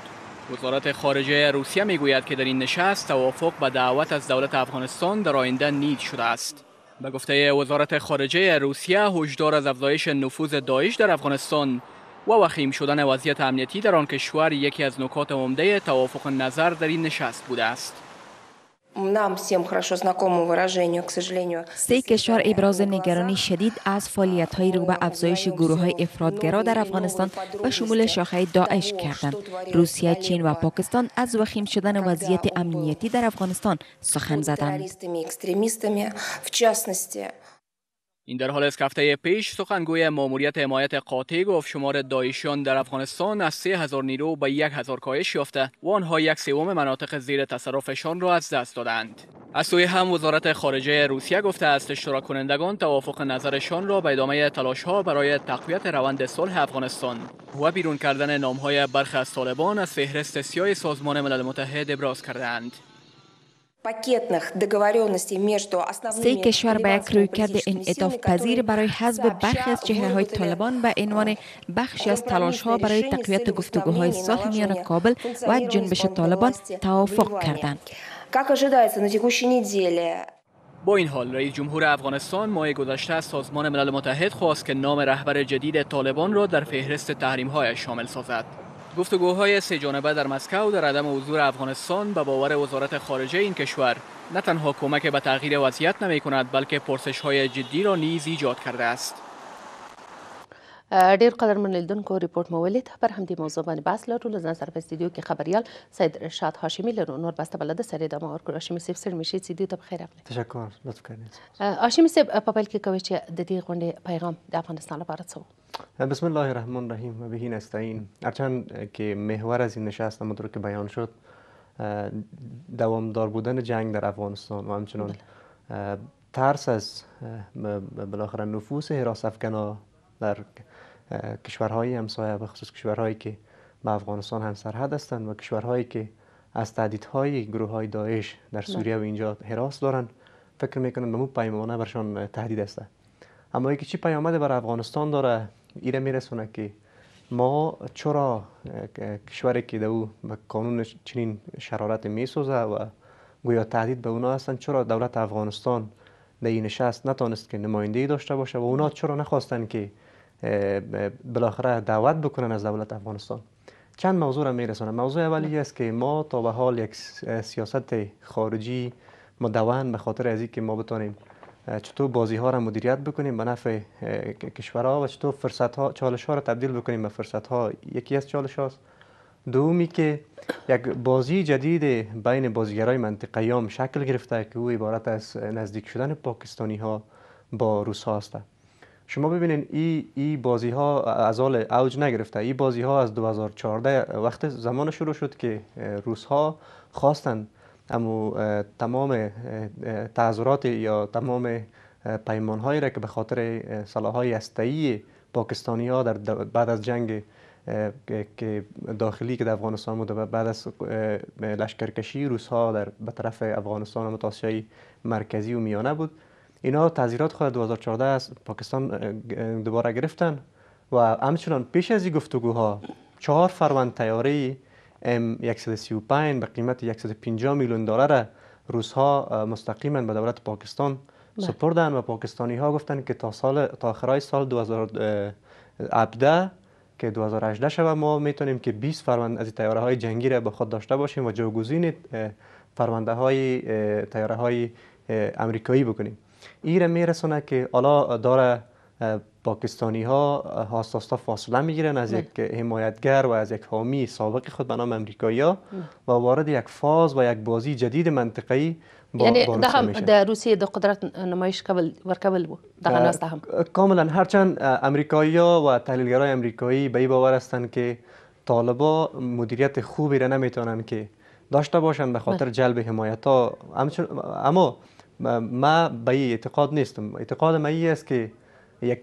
Speaker 3: وزارت خارجه روسیه میگوید که در این نشست توافق به دعوت از دولت افغانستان در آینده نید شده است. به گفته وزارت خارجه روسیه هشدار از افزایش نفوذ داعش در افغانستان و وخیم شدن وضعیت امنیتی در آن کشور یکی از نکات عمده توافق نظر در این نشست بوده است. سه کشور ابراز نگرانی شدید از فعالیت رو به افزایش گروه های افرادگرا در افغانستان و شمول شاخه داعش کردند. روسیه، چین و پاکستان از وخیم شدن وضعیت امنیتی در افغانستان سخن زدند. این در حال است که هفته پیش سخنگوی ماموریت حمایت قاطع گفت شمار دایشان در افغانستان از 3000 نیرو به 1000 کاهش یافته و آنها یک سوم مناطق زیر تصرفشان را از دست دادند. از سوی هم وزارت خارجه روسیه گفته است اشتراک کنندگان توافق نظرشان را به ادامه تلاش ها برای تقویت روند صلح افغانستان و بیرون کردن نام های برخی از طالبان از فهرست سیای سازمان ملل متحد ابراز کردند. سه کشور به یک این اداف پذیر برای حضب برخی از چهره های طالبان به عنوان بخشی از تلاش ها برای تقویت گفتگوهای صلح میان کابل و جنبش طالبان توافق کردند. با این حال رئیس جمهور افغانستان ماه گذشته از سازمان ملل متحد خواست که نام رهبر جدید طالبان را در فهرست تحریم هایش شامل سازد. گفتگوهای سه جانبه در مسکو در عدم حضور افغانستان به باور وزارت خارجه این کشور نه تنها کمک به تغییر وضعیت نمی کند بلکه پرسش های جدی را نیز ایجاد کرده است.
Speaker 1: ډیر قدرمن لیدونکو ریپورت مو ولید پر همدې موضوع باندې بحث لرو له ځان سره په استودیو کې خبريال سید رشاد هاشمي لرو نور بسته بلده سره د مور کور هاشمي صاحب سره مشي سیدیو ته بخیر راغلی
Speaker 4: تشکر لطف کړئ
Speaker 1: هاشمي صاحب په بل کې کوي چې د دې غونډې پیغام د افغانستان لپاره څه
Speaker 4: بسم الله الرحمن الرحیم و به نستعین هرچند که محور از این نشست همونطور که بیان شد دوامدار بودن جنگ در افغانستان و همچنان ترس از بالاخره نفوس حراس افکن در کشورهای همسایه به خصوص کشورهایی که با افغانستان هم سرحد هستند و کشورهایی که از تهدیدهای گروه های داعش در سوریه و اینجا حراس دارند فکر میکنن به مو پیمانه برشان تهدید است اما اینکه چی پیامد بر افغانستان داره ایره میرسونه که ما چرا کشوری که دو به قانون چنین شرارت میسوزه و گویا تهدید به اونا هستند چرا دولت افغانستان در این نشست نتانست که نماینده داشته باشه و اونا چرا نخواستن که بالاخره دعوت بکنن از دولت افغانستان چند موضوع را میرسانم موضوع اولی است که ما تا به حال یک سیاست خارجی مدون به خاطر از که ما بتانیم چطور بازی ها را مدیریت بکنیم به نفع کشورها و چطور فرصت ها چالش ها را تبدیل بکنیم به فرصت ها یکی از چالش هاست دومی که یک بازی جدید بین بازیگرای منطقه شکل گرفته که او عبارت از نزدیک شدن پاکستانی ها با روس ها شما ببینین این ای بازی ها از حال اوج نگرفته این بازی ها از 2014 وقت زمان شروع شد که روس ها خواستن اما تمام تعذرات یا تمام پیمان هایی را که به خاطر سلاح های استایی پاکستانی ها در بعد از جنگ که داخلی که در افغانستان بود بعد از لشکرکشی روس ها در به طرف افغانستان و مرکزی و میانه بود اینا تظاهرات خود 2014 از پاکستان دوباره گرفتن و همچنان پیش از این گفتگوها چهار فروند تیاره ام 135 به قیمت 150 میلیون دلار ها مستقیما به دولت پاکستان بله. سپردن و پاکستانی ها گفتن که تا سال تا آخرای سال 2017 که 2018 شوه ما میتونیم که 20 فروند از تیاره های جنگی را به خود داشته باشیم و جایگزین فرمانده های تیاره های امریکایی بکنیم این را میرسونه که حالا داره پاکستانی ها هاستاستا فاصله میگیرن از یک حمایتگر و از یک حامی سابق خود به نام امریکایی ها و وارد یک فاز و یک بازی جدید منطقه‌ای یعنی ده هم در
Speaker 1: روسیه د قدرت نمایش کول بود ده
Speaker 4: کاملا هرچند ها و تحلیلگرای امریکایی به این باور هستند که طالبا مدیریت خوبی را نمیتونن که داشته باشند به خاطر جلب حمایت ها اما ما به این اعتقاد نیستم اعتقاد ما این است که یک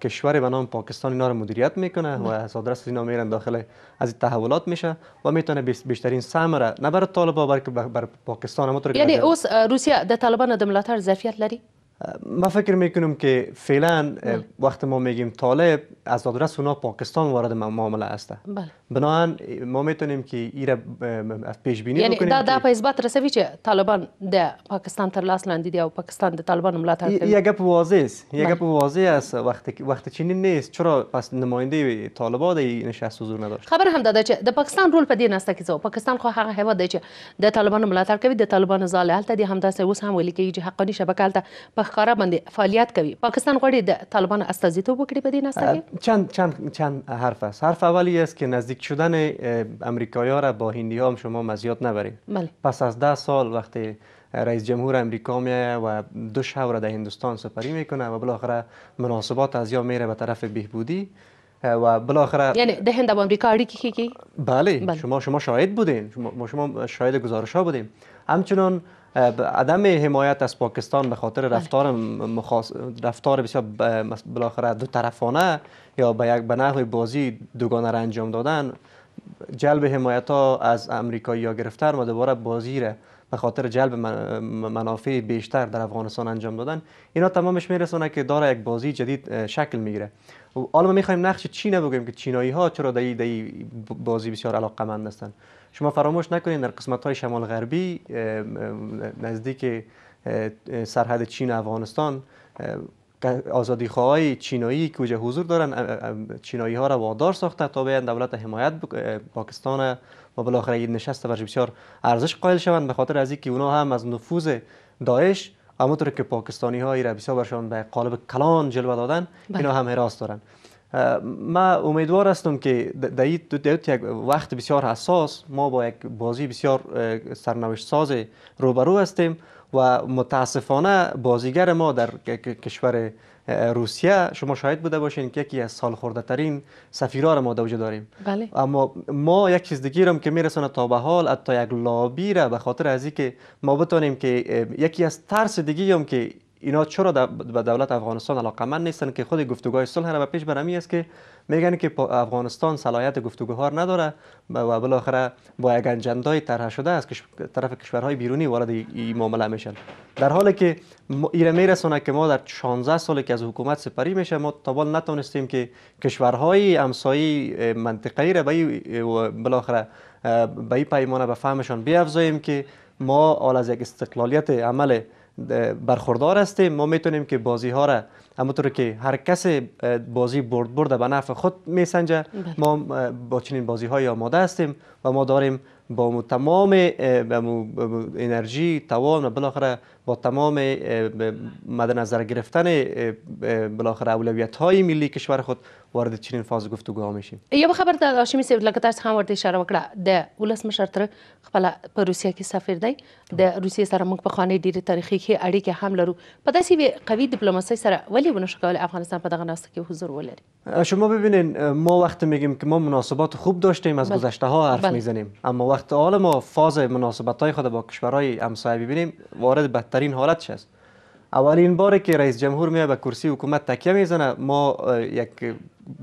Speaker 4: کشور به نام پاکستان اینا رو مدیریت میکنه و از آدرس اینا میرن داخل از این تحولات میشه و میتونه بیشترین سمره نه برای طالبان بلکه بر پاکستان هم یعنی اوس
Speaker 1: روسیه د طالبان د ملاتړ ظرفیت لري
Speaker 4: ما فکر میکنیم که فعلا بله. وقت ما میگیم طالب از آدرس اونا پاکستان وارد معامله است بله ما میتونیم که ایره را پیش بینی یعنی دا دا
Speaker 1: په اثبات رسوی چې طالبان د پاکستان تر لاس لاندې او پاکستان د طالبان ملاتړ کوي یګه
Speaker 4: په واضح است یګه بله. په واضح است وقت چینی نیست چرا پس نماینده طالبان د نشست حضور نداشت
Speaker 1: خبر هم داده چې د پاکستان رول په دې نسته کې پاکستان خو هغه هوا دی چې د طالبان ملاتړ کوي د طالبان زاله هلته دي همداسې اوس هم ویل کېږي حقانی شبکه هلته کار باندې فعالیت کوي پاکستان غوړي د طالبان استازیتوب وکړي په دې
Speaker 4: ناسته کې چند چند چند حرف است حرف اولی است که نزدیک شدن امریکایا را با هندی‌ها هم شما مزیات نبرید بله. پس از ده سال وقتی رئیس جمهور امریکا میه و دو شهر را در هندوستان سپری میکنه و بالاخره مناسبات از یا میره به طرف بهبودی و بالاخره
Speaker 1: یعنی ده هند و امریکا اړیکې
Speaker 4: بله. بله شما شما شاهد بودین شما شما شاهد گزارش ها بودین همچنان عدم حمایت از پاکستان به خاطر بله. رفتار مخاص... رفتار بسیار بالاخره دو طرفانه یا به یک به نحو بازی دوگانه را انجام دادن جلب حمایت ها از امریکایی یا گرفتار و دوباره بازی را به خاطر جلب منافع بیشتر در افغانستان انجام دادن اینا تمامش میرسونه که داره یک بازی جدید شکل میگیره حالا ما میخوایم نقش چین بگیم که چینایی ها چرا در بازی بسیار علاقه مند هستند شما فراموش نکنید در قسمت های شمال غربی نزدیک سرحد چین و افغانستان آزادی خواهی چینایی که وجه حضور دارن چینایی ها را وادار ساخته تا بیان دولت حمایت پاکستان و بالاخره این نشست برش بسیار ارزش قائل شوند به خاطر از اینکه اونها هم از نفوذ داعش همونطور که پاکستانی ها را بسیار برشان به قالب کلان جلوه دادن بله. اینا هم حراس دارن ما امیدوار هستم که در یک وقت بسیار حساس ما با یک بازی بسیار سرنوشت ساز روبرو هستیم و متاسفانه بازیگر ما در کشور روسیه شما شاید بوده باشین که یکی از سال خورده ترین سفیرا ما دوجه داریم اما ما یک چیز دیگی هم که میرسونه تا به حال حتی یک لابی را به خاطر از که ما بتونیم که یکی از ترس دیگه هم که اینا چرا به دولت افغانستان من نیستن که خود گفتگوهای صلح را به پیش برمی است که میگن که افغانستان صلاحیت گفتگوها نداره و بالاخره با یک اجندای طرح شده از طرف کشورهای بیرونی وارد این معامله میشن در حالی که ایره میرسونه که ما در 16 سالی که از حکومت سپری میشه ما تا نتونستیم که کشورهای همسایه منطقه‌ای را به بالاخره به این پیمانه به فهمشان بیافزاییم که ما از یک استقلالیت عمل برخوردار هستیم ما میتونیم که بازی ها را همونطور که هر کس بازی برد برده به نفع خود میسنجه بله. ما با چنین بازی های آماده هستیم و ما داریم با تمام انرژی توان و بالاخره با تمام مد نظر گرفتن بالاخره اولویت های ملی کشور خود وارد چنین فاز گفتگوها میشیم
Speaker 1: یا به خبر د هاشمی صاحب لکه تاسو هم وارد اشاره وکړه د ولسمشر تر خپل په روسیه کې سفیر دی د روسیې سره موږ په خاني ډیره تاریخي کې اړیکې هم لرو په داسې قوي دیپلماسي سره ولی ونه شو افغانستان په دغه ناسته کې حضور ولري
Speaker 4: شما ببینین ما وقت میگیم که ما مناسبات خوب داشتیم از بله. گذشته ها حرف بله. میزنیم اما وقت حال ما فاز مناسبت های خود با کشورهای همسایه ببینیم وارد ترین حالت است اولین باری که رئیس جمهور میاد به کرسی حکومت تکیه میزنه ما یک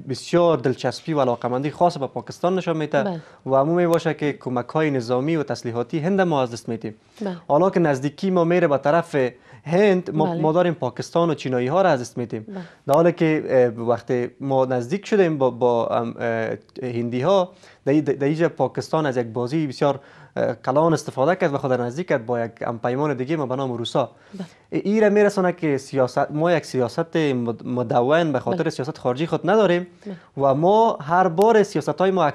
Speaker 4: بسیار دلچسپی و علاقمندی خاص به پاکستان نشان میده بله. و عموم می باشه که کمک های نظامی و تسلیحاتی هند ما از دست میتیم بله. حالا که نزدیکی ما میره به طرف هند ما, بله. داریم پاکستان و چینایی ها را از دست میتیم در حالی که وقتی ما نزدیک شدیم با, با هندی ها در پاکستان از یک بازی بسیار کلان استفاده کرد و خود نزدیک کرد با یک همپیمان دیگه ما به نام روسا بله. ایره میرسانه که سیاست ما یک سیاست مدون به خاطر بله. سیاست خارجی خود نداریم بله. و ما هر بار سیاست های ما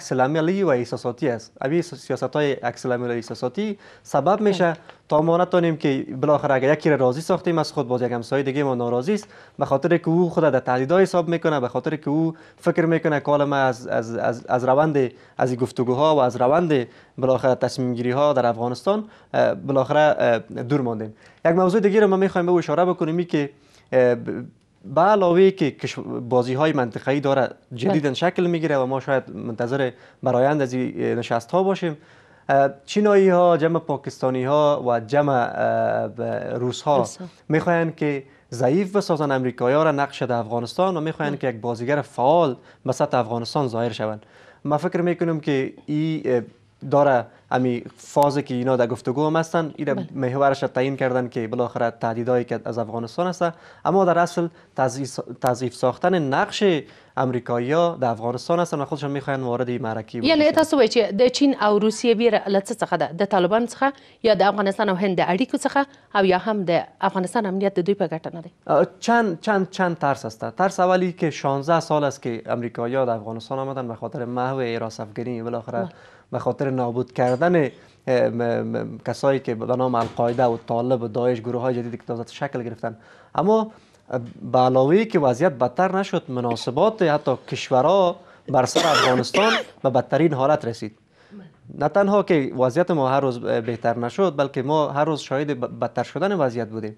Speaker 4: و احساساتی است ابی سیاست های و احساساتی سبب بله. میشه تا ما نتانیم که بالاخره اگر یکی راضی ساختیم از خود باز یک همسایه دیگه ما ناراضی است به خاطر که او خود در های حساب میکنه به خاطر که او فکر میکنه که ما از از از از روند از گفتگوها و از روند بالاخره تصمیم گیری ها در افغانستان بالاخره دور ماندیم یک موضوع دیگه رو ما میخوایم به اشاره بکنیم که به علاوه که بازی های منطقه‌ای داره جدیدا بله. شکل میگیره و ما شاید منتظر برایند از این نشست ها باشیم چینایی ها جمع پاکستانی ها و جمع روس ها میخواین که ضعیف بسازن امریکایی ها را نقش در افغانستان و میخواین بله. که یک بازیگر فعال به سطح افغانستان ظاهر شوند ما فکر میکنیم که این داره امی فازی که اینا در گفتگو هم هستن این بله. محورش تعیین کردن که بالاخره تهدیدایی که از افغانستان هست اما در اصل تضعیف ساختن نقش امریکایی ها در افغانستان هستن و خودشان میخواین وارد این معرکه یعنی تاسو
Speaker 1: وایئ د چین او روسیه بیر ده د طالبان څخه یا در افغانستان او هند د اړیکو څخه او یا هم در افغانستان امنیت د دوی په ګټه
Speaker 4: چند چند چند ترس است ترس اولی که 16 سال است که امریکایی ها در افغانستان آمدن به خاطر محو ایراس افغانی بالاخره بله. به خاطر نابود کردن کسایی که به نام القاعده و طالب و داعش گروه های جدیدی که تازه شکل گرفتن اما به علاوه که وضعیت بدتر نشد مناسبات حتی کشورها بر سر افغانستان به بدترین حالت رسید نه تنها که وضعیت ما هر روز بهتر نشد بلکه ما هر روز شاهد بدتر شدن وضعیت بودیم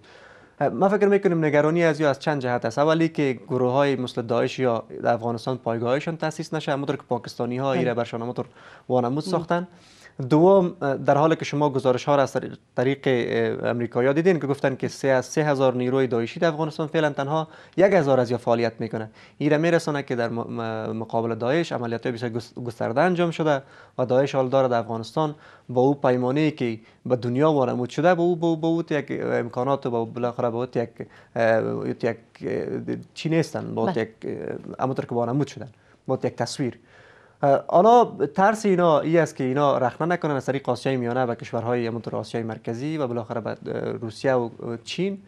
Speaker 4: ما فکر میکنیم نگرانی از یا از چند جهت است اولی که گروه های مثل داعش یا در افغانستان پایگاهشان تاسیس نشه مدرک که پاکستانی ها بله. ایره برشان همونطور وانمود ساختن دوم در حالی که شما گزارش ها را از طریق امریکایی دیدین که گفتن که سه از سه هزار نیروی داعشی در افغانستان فعلا تنها یک هزار از یا فعالیت میکنه این میرسانه که در مقابل داعش عملیات بسیار گسترده انجام شده و داعش حال داره در افغانستان با او پیمانه که به دنیا وارمود شده با او با, با یک امکانات و بالاخره با یک یک چی نیستن با بله. یک امطور که وارمود شدن با یک تصویر حالا ترس اینا ای است که اینا رخنه نکنن از طریق آسیای میانه و کشورهای همونطور آسیای مرکزی و بالاخره به روسیه و چین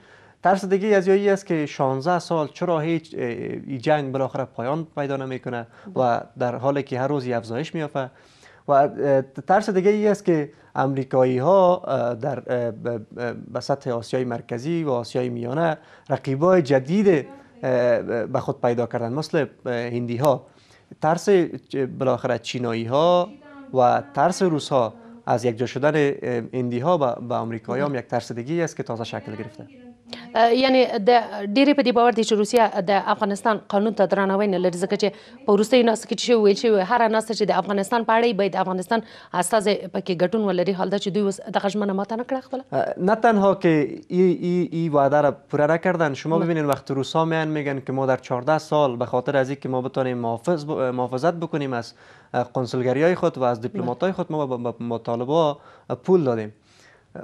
Speaker 4: ترس دیگه از یایی است که 16 سال چرا هیچ ای جنگ بالاخره پایان پیدا نمیکنه و در حالی که هر روزی افزایش میافه و ترس دیگه ای است که امریکایی ها در به سطح آسیای مرکزی و آسیای میانه رقیبای جدید به خود پیدا کردن مثل هندی ها ترس بالاخره چینایی ها و ترس روس ها از یکجا شدن اندی ها به ها هم یک ترس دیگه است که تازه شکل گرفته
Speaker 1: یعنی د ډېرې په دې باور دي چې روسیا د افغانستان قانون ته درناوی نه لري ځکه چې په وروستۍ ناسته کې چې ویل شوي هره ناسته چې د افغانستان په اړه باید افغانستان استازی پکې ګډون ولري حال دا چې دوی اوس دغه ژمنه ماته نه کړه
Speaker 4: خپله نه تنها که ای ای ای وعده را پوره نکردن شما ببینید وقتی روسا میان میگن که ما در 14 سال به خاطر از اینکه ما بتونیم محافظ ب... محافظت بکنیم از کنسولگری های خود و از دیپلمات های خود ما به مطالبه پول دادیم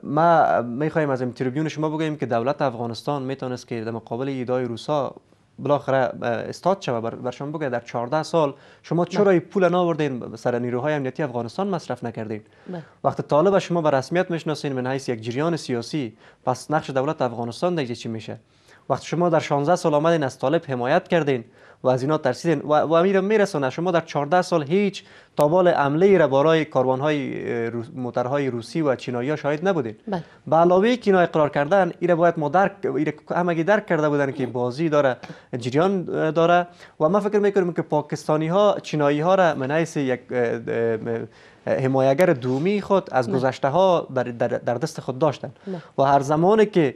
Speaker 4: ما میخوایم از این تریبیون شما بگوییم که دولت افغانستان میتونست که در مقابل ایدای روسا بالاخره استاد شوه بر شما بگه در 14 سال شما بله. چرا این پول ناوردین سر نیروهای امنیتی افغانستان مصرف نکردین بله. وقتی طالب شما به رسمیت میشناسین من حیث یک جریان سیاسی پس نقش دولت افغانستان دیگه چی میشه وقتی شما در 16 سال آمدین از طالب حمایت کردین و از اینا ترسیدین و, و امیر میرسونه شما در 14 سال هیچ تابال عملی را برای کاروانهای موترهای روسی و چینایی ها شاهد نبودین بله. به علاوه که اینا اقرار کردن ایره باید ما درک همگی درک کرده بودن که بازی داره جریان داره و ما فکر میکنیم که پاکستانی ها چینایی ها را منعیس یک حمایگر دومی خود از بله. گذشته ها در دست خود داشتن بله. و هر زمانی که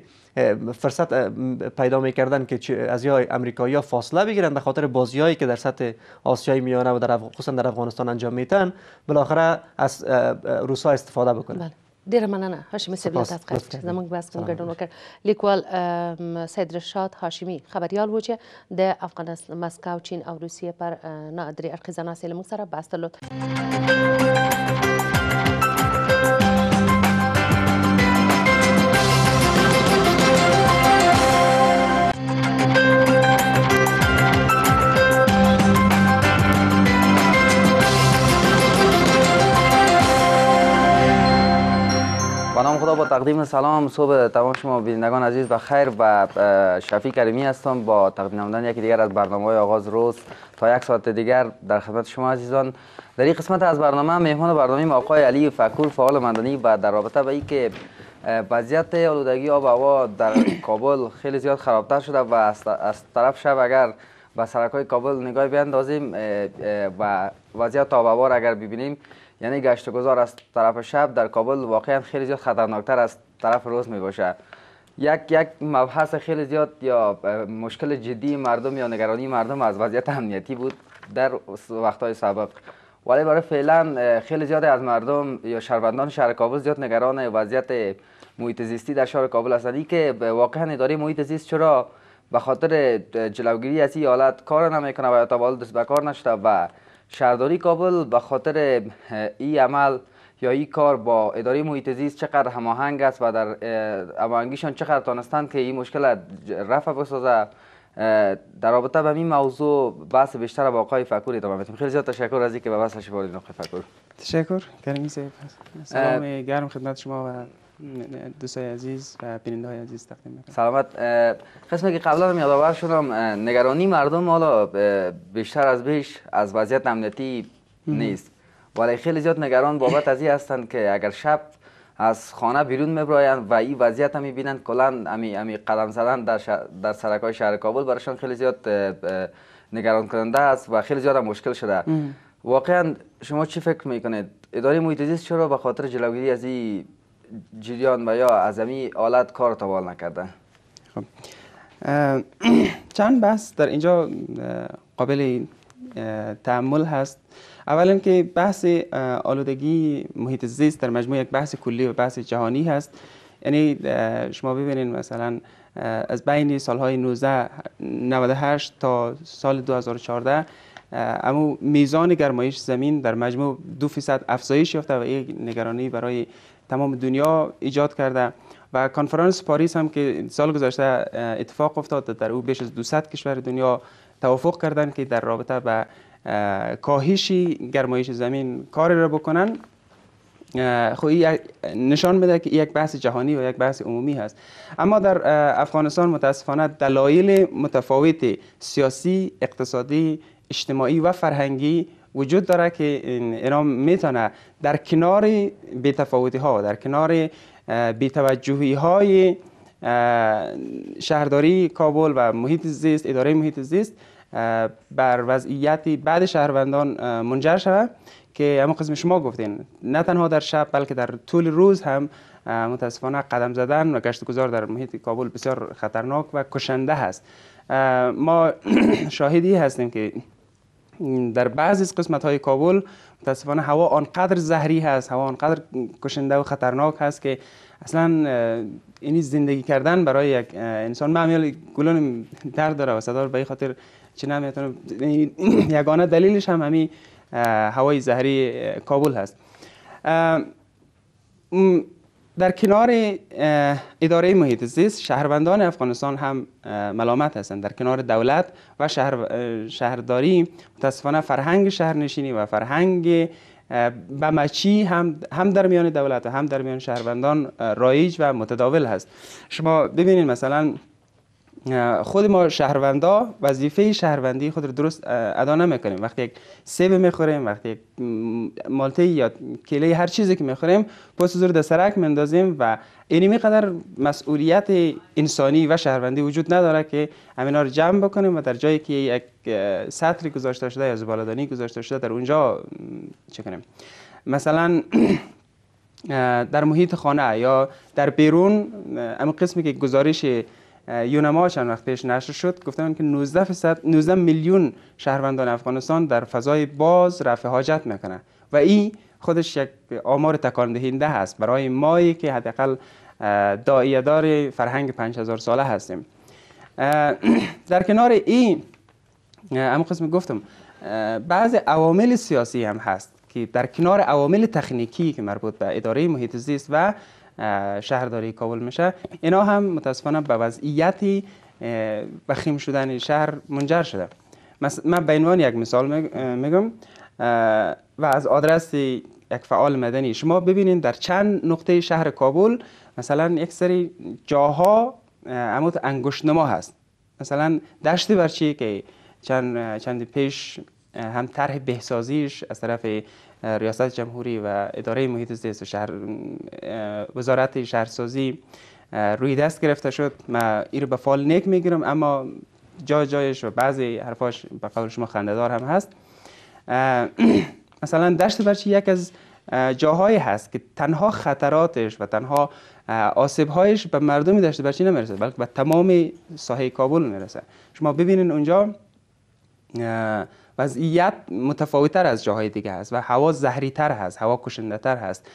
Speaker 4: فرصت پیدا میکردن که از یا امریکایی ها فاصله بگیرند به خاطر بازی هایی که در سطح آسیای میانه و در خصوصا در افغانستان انجام میتن بالاخره از ها استفاده بکنند
Speaker 1: بله. من مننه هاشمی سبیل بس کوم گردون لیکوال سید رشاد هاشمی خبریال و چه افغانستان مسکو چین او روسیه پر نادری ارخیزان سره
Speaker 5: با نام خدا با تقدیم سلام صبح تمام شما بینندگان عزیز و خیر و شفی کریمی هستم با تقدیم نمودن یکی دیگر از برنامه های آغاز روز تا یک ساعت دیگر در خدمت شما عزیزان در این قسمت از برنامه مهمان برنامه آقای علی فکور فعال مندنی و در رابطه به اینکه وضعیت آلودگی آب و هوا در کابل خیلی زیاد خرابتر شده و از طرف شب اگر به سرکای کابل نگاه بیندازیم و وضعیت آب اگر ببینیم یعنی گشت گذار از طرف شب در کابل واقعا خیلی زیاد خطرناکتر از طرف روز می یک یک مبحث خیلی زیاد یا مشکل جدی مردم یا نگرانی مردم از وضعیت امنیتی بود در وقتهای سابق ولی برای فعلا خیلی زیاد از مردم یا شهروندان شهر کابل زیاد نگران وضعیت محیط زیستی در شهر کابل هستند که واقعا اداره محیط زیست چرا به خاطر جلوگیری از این حالت کار نمیکنه و تا به کار نشده و شهرداری کابل به خاطر این عمل یا این کار با اداره محیط زیست چقدر هماهنگ است و در هماهنگیشان چقدر تانستند که این مشکل رفع بسازه در رابطه به این موضوع بحث بیشتر با آقای فکور ادامه خیلی زیاد تشکر از اینکه به بحث شما آقای فکور
Speaker 6: تشکر گرمی سلام گرم خدمت شما و دوستای عزیز و بیننده های عزیز تقدیم میکنم
Speaker 5: سلامت قسمی که قبلا هم یادآور شدم نگرانی مردم حالا بیشتر از بیش از وضعیت امنیتی نیست ولی خیلی زیاد نگران بابت از این هستند که اگر شب از خانه بیرون میبراین و این وضعیت هم میبینند کلان امی امی قدم زدن در سرکای در سرک شهر کابل برایشان خیلی زیاد نگران کننده است و خیلی زیاد مشکل شده واقعا شما چی فکر میکنید اداره محیط زیست چرا به خاطر جلوگیری از این جریان و یا امی آلت کار توال نکرده خب
Speaker 6: چند بحث در اینجا قابل تعمل هست اولا که بحث آلودگی محیط زیست در مجموع یک بحث کلی و بحث جهانی هست یعنی شما ببینید مثلا از بین سالهای های تا سال 2014 اما میزان گرمایش زمین در مجموع دو فیصد افزایش یافته و یک نگرانی برای تمام دنیا ایجاد کرده و کنفرانس پاریس هم که سال گذشته اتفاق افتاد در او بیش از 200 کشور دنیا توافق کردند که در رابطه به کاهش گرمایش زمین کاری را بکنن خب نشان میده که یک بحث جهانی و یک بحث عمومی هست اما در افغانستان متاسفانه دلایل متفاوت سیاسی اقتصادی اجتماعی و فرهنگی وجود داره که اینا میتونه در کنار بیتفاوتی ها در کنار بیتوجهی های شهرداری کابل و محیط زیست اداره محیط زیست بر وضعیت بعد شهروندان منجر شود که اما قسم شما گفتین نه تنها در شب بلکه در طول روز هم متاسفانه قدم زدن و گشت گذار در محیط کابل بسیار خطرناک و کشنده هست ما شاهدی هستیم که در بعضی از قسمت های کابل متاسفانه هوا آنقدر زهری هست هوا آنقدر کشنده و خطرناک هست که اصلا اینی زندگی کردن برای یک انسان معمیل گلون درد داره و صدا به این خاطر چه نمیتونه یعنی یگانه دلیلش هم همین هوای زهری کابل هست در کنار اداره محیط زیست شهروندان افغانستان هم ملامت هستند در کنار دولت و شهر، شهرداری متاسفانه فرهنگ شهرنشینی و فرهنگ بمچی هم هم در میان دولت و هم در میان شهروندان رایج و متداول هست شما ببینید مثلا خود ما شهروندا وظیفه شهروندی خود رو درست ادا نمیکنیم وقتی یک سیب میخوریم وقتی یک مالته یا کله هر چیزی که میخوریم پس زور در سرک میندازیم و اینی میقدر مسئولیت انسانی و شهروندی وجود نداره که همینا رو جمع بکنیم و در جایی که یک سطر گذاشته شده یا زبالدانی گذاشته شده در اونجا چه کنیم مثلا در محیط خانه یا در بیرون همین قسمی که گزارش یونما چند وقت پیش نشر شد گفتن که 19 19 میلیون شهروندان افغانستان در فضای باز رفع حاجت میکنن و این خودش یک آمار تکان دهنده هست برای مایی که حداقل دار فرهنگ 5000 ساله هستیم در کنار این هم قسم گفتم بعض عوامل سیاسی هم هست که در کنار عوامل تکنیکی که مربوط به اداره محیط زیست و شهرداری کابل میشه اینا هم متاسفانه به وضعیتی وخیم شدن شهر منجر شده من به عنوان یک مثال میگم و از آدرس یک فعال مدنی شما ببینید در چند نقطه شهر کابل مثلا یک سری جاها اموت انگشتنما هست مثلا دشت برچی که چند, چند پیش هم طرح بهسازیش از طرف ریاست جمهوری و اداره محیط زیست و شهر وزارت شهرسازی روی دست گرفته شد من این رو به فال نیک میگیرم اما جای جایش و بعضی حرفاش به قول شما خندهدار هم هست مثلا دشت برچی یک از جاهایی هست که تنها خطراتش و تنها آسیبهایش به مردم دشت برچی نمیرسه بلکه به تمام ساحه کابل میرسه شما ببینین اونجا وضعیت متفاوتتر از جاهای دیگه هست و هوا زهری تر هست هوا کشنده تر هست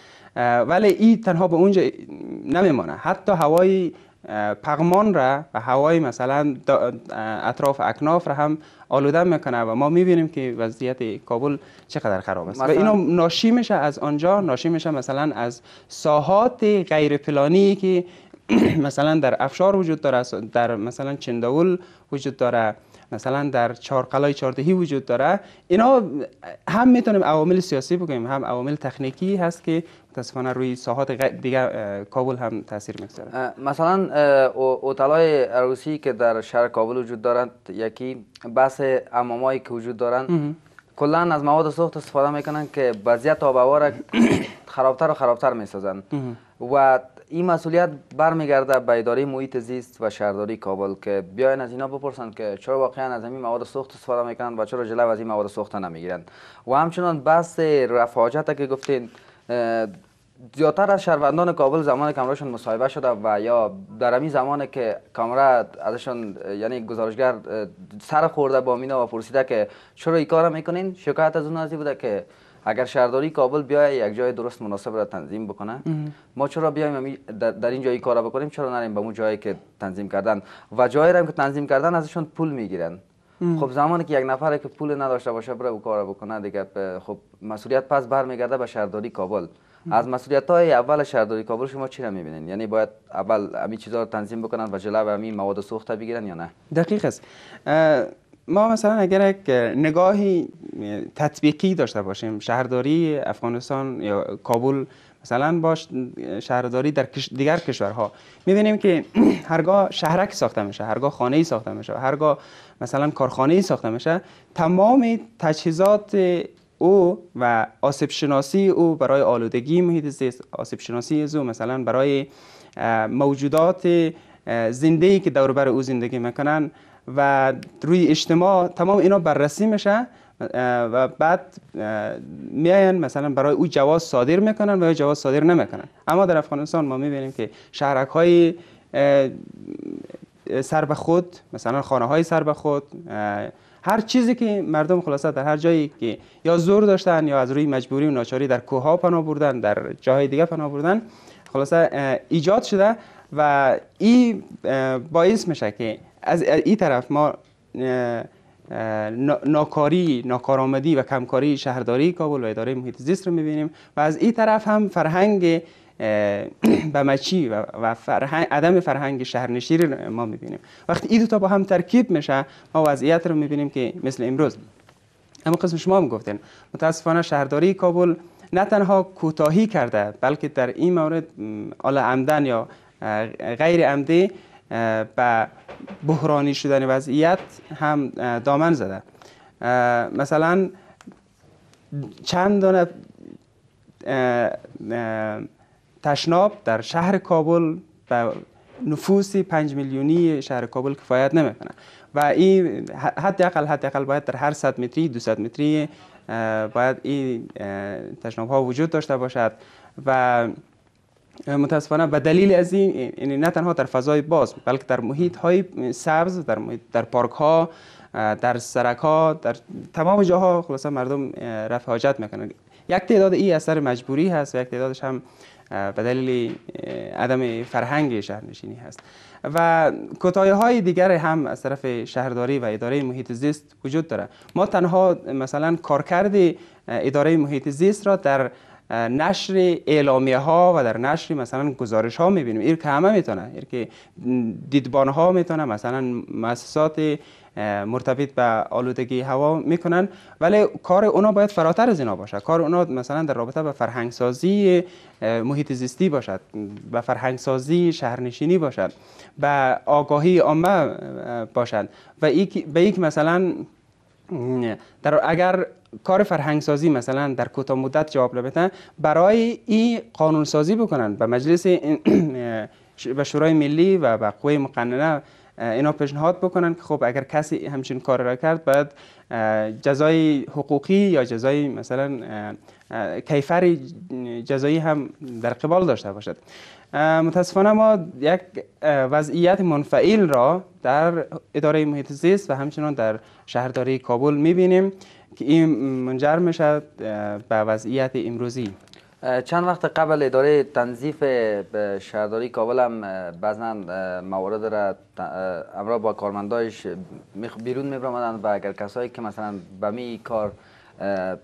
Speaker 6: ولی این تنها به اونجا نمیمانه حتی هوای پغمان را و هوای مثلا اطراف اکناف را هم آلوده میکنه و ما میبینیم که وضعیت کابل چقدر خراب است و اینو ناشی میشه از آنجا ناشی میشه مثلا از ساحات غیر که مثلا در افشار وجود داره در مثلا چندول وجود داره مثلا در چهارقلای چهاردهی وجود داره اینا هم میتونیم عوامل سیاسی بگیم هم عوامل تکنیکی هست که متاسفانه روی ساحات دیگه کابل هم تاثیر میگذاره
Speaker 5: مثلا
Speaker 6: اوتلای
Speaker 5: روسی که در شهر کابل وجود دارند یکی بس امامایی که وجود دارند کلا از مواد سوخت استفاده میکنن که وضعیت آب هوا را خرابتر و خرابتر میسازن و این مسئولیت برمیگرده به اداره محیط زیست و شهرداری کابل که بیاین از اینا بپرسند که چرا واقعا از همین مواد سوخت استفاده میکنن و چرا جلو از این مواد سوخت نمیگیرند و همچنان بحث رفاجت که گفتین زیادتر از شهروندان کابل زمان کمرهشون مصاحبه شده و یا در همین زمان که کامره ازشون یعنی گزارشگر سر خورده با مینا و پرسیده که چرا این کار میکنین شکایت از اون بوده که اگر شهرداری کابل بیاید یک جای درست مناسب را تنظیم بکنه ما چرا بیایم یعنی در, این جایی کارا بکنیم چرا نریم به اون جایی که تنظیم کردن و جایی را که تنظیم کردن ازشون پول میگیرن خب زمانی که یک نفر که پول نداشته باشه بره او کارا بکنه دیگه خب مسئولیت پس برمیگرده به شهرداری کابل از مسئولیت های اول شهرداری کابل شما چی را میبینین یعنی باید اول همین چیزا رو تنظیم بکنن و جلوی همین
Speaker 6: مواد سوخته بگیرن یا نه دقیق است ما مثلا اگر یک نگاهی تطبیقی داشته باشیم شهرداری افغانستان یا کابل مثلا باشد شهرداری در دیگر کشورها میبینیم که هرگاه شهرک ساخته میشه هرگاه خانه ساخته میشه هرگاه مثلا کارخانه ساخته میشه تمام تجهیزات او و آسیب شناسی او برای آلودگی محیط زیست آسیب شناسی او مثلا برای موجودات زنده ای که بر او زندگی میکنن و روی اجتماع تمام اینا بررسی میشه و بعد میاین مثلا برای او جواز صادر میکنن و یا جواز صادر نمیکنن اما در افغانستان ما میبینیم که شهرک های سر به خود مثلا خانه های سر خود هر چیزی که مردم خلاصه در هر جایی که یا زور داشتن یا از روی مجبوری و ناچاری در کوه ها پناه بردن در جاهای دیگه پناه بردن خلاصه ایجاد شده و این باعث میشه که از این طرف ما ناکاری، ناکارآمدی و کمکاری شهرداری کابل و اداره محیط زیست رو میبینیم و از این طرف هم فرهنگ بمچی و فرهنگ، عدم فرهنگ شهرنشینی رو ما میبینیم وقتی این دو تا با هم ترکیب میشه ما وضعیت رو میبینیم که مثل امروز اما قسم شما هم گفتین متاسفانه شهرداری کابل نه تنها کوتاهی کرده بلکه در این مورد آلا عمدن یا غیر عمدی به بحرانی شدن وضعیت هم دامن زده مثلا چند دانه تشناب در شهر کابل به نفوس پنج میلیونی شهر کابل کفایت نمیکنه و این حداقل حداقل باید در هر صد متری دو صد متری باید این تشناب ها وجود داشته باشد و متاسفانه به دلیل از این یعنی نه تنها در فضای باز بلکه در محیط های سبز در در پارک ها در سرک ها در تمام جاها خلاصا مردم رفع حاجت یک تعداد این اثر مجبوری هست و یک تعدادش هم به دلیل عدم فرهنگ شهرنشینی هست و کتایه های دیگر هم از طرف شهرداری و اداره محیط زیست وجود داره ما تنها مثلا کارکرد اداره محیط زیست را در نشر اعلامیه ها و در نشر مثلا گزارش ها میبینیم این که همه میتونه این که دیدبان ها میتونه مثلا مؤسسات مرتبط به آلودگی هوا میکنن ولی کار اونا باید فراتر از اینا باشه کار اونا مثلا در رابطه به فرهنگسازی محیط زیستی باشد به فرهنگسازی شهرنشینی باشد به آگاهی عامه باشد و به یک مثلا در اگر کار فرهنگ سازی مثلا در کوتاه مدت جواب بدهن، برای این قانون سازی بکنن و مجلس و شورای ملی و به قوه مقننه اینا پیشنهاد بکنن که خب اگر کسی همچین کار را کرد باید جزای حقوقی یا جزای مثلا کیفر جزایی هم در قبال داشته باشد متاسفانه ما یک وضعیت منفعل را در اداره محیط زیست و همچنان در شهرداری کابل میبینیم که این منجر می‌شود به وضعیت امروزی چند وقت قبل
Speaker 5: اداره تنظیف شهرداری کابل هم بعضا موارد را امرا با کارمندایش بیرون میبرمدن و اگر کسایی که مثلا به می کار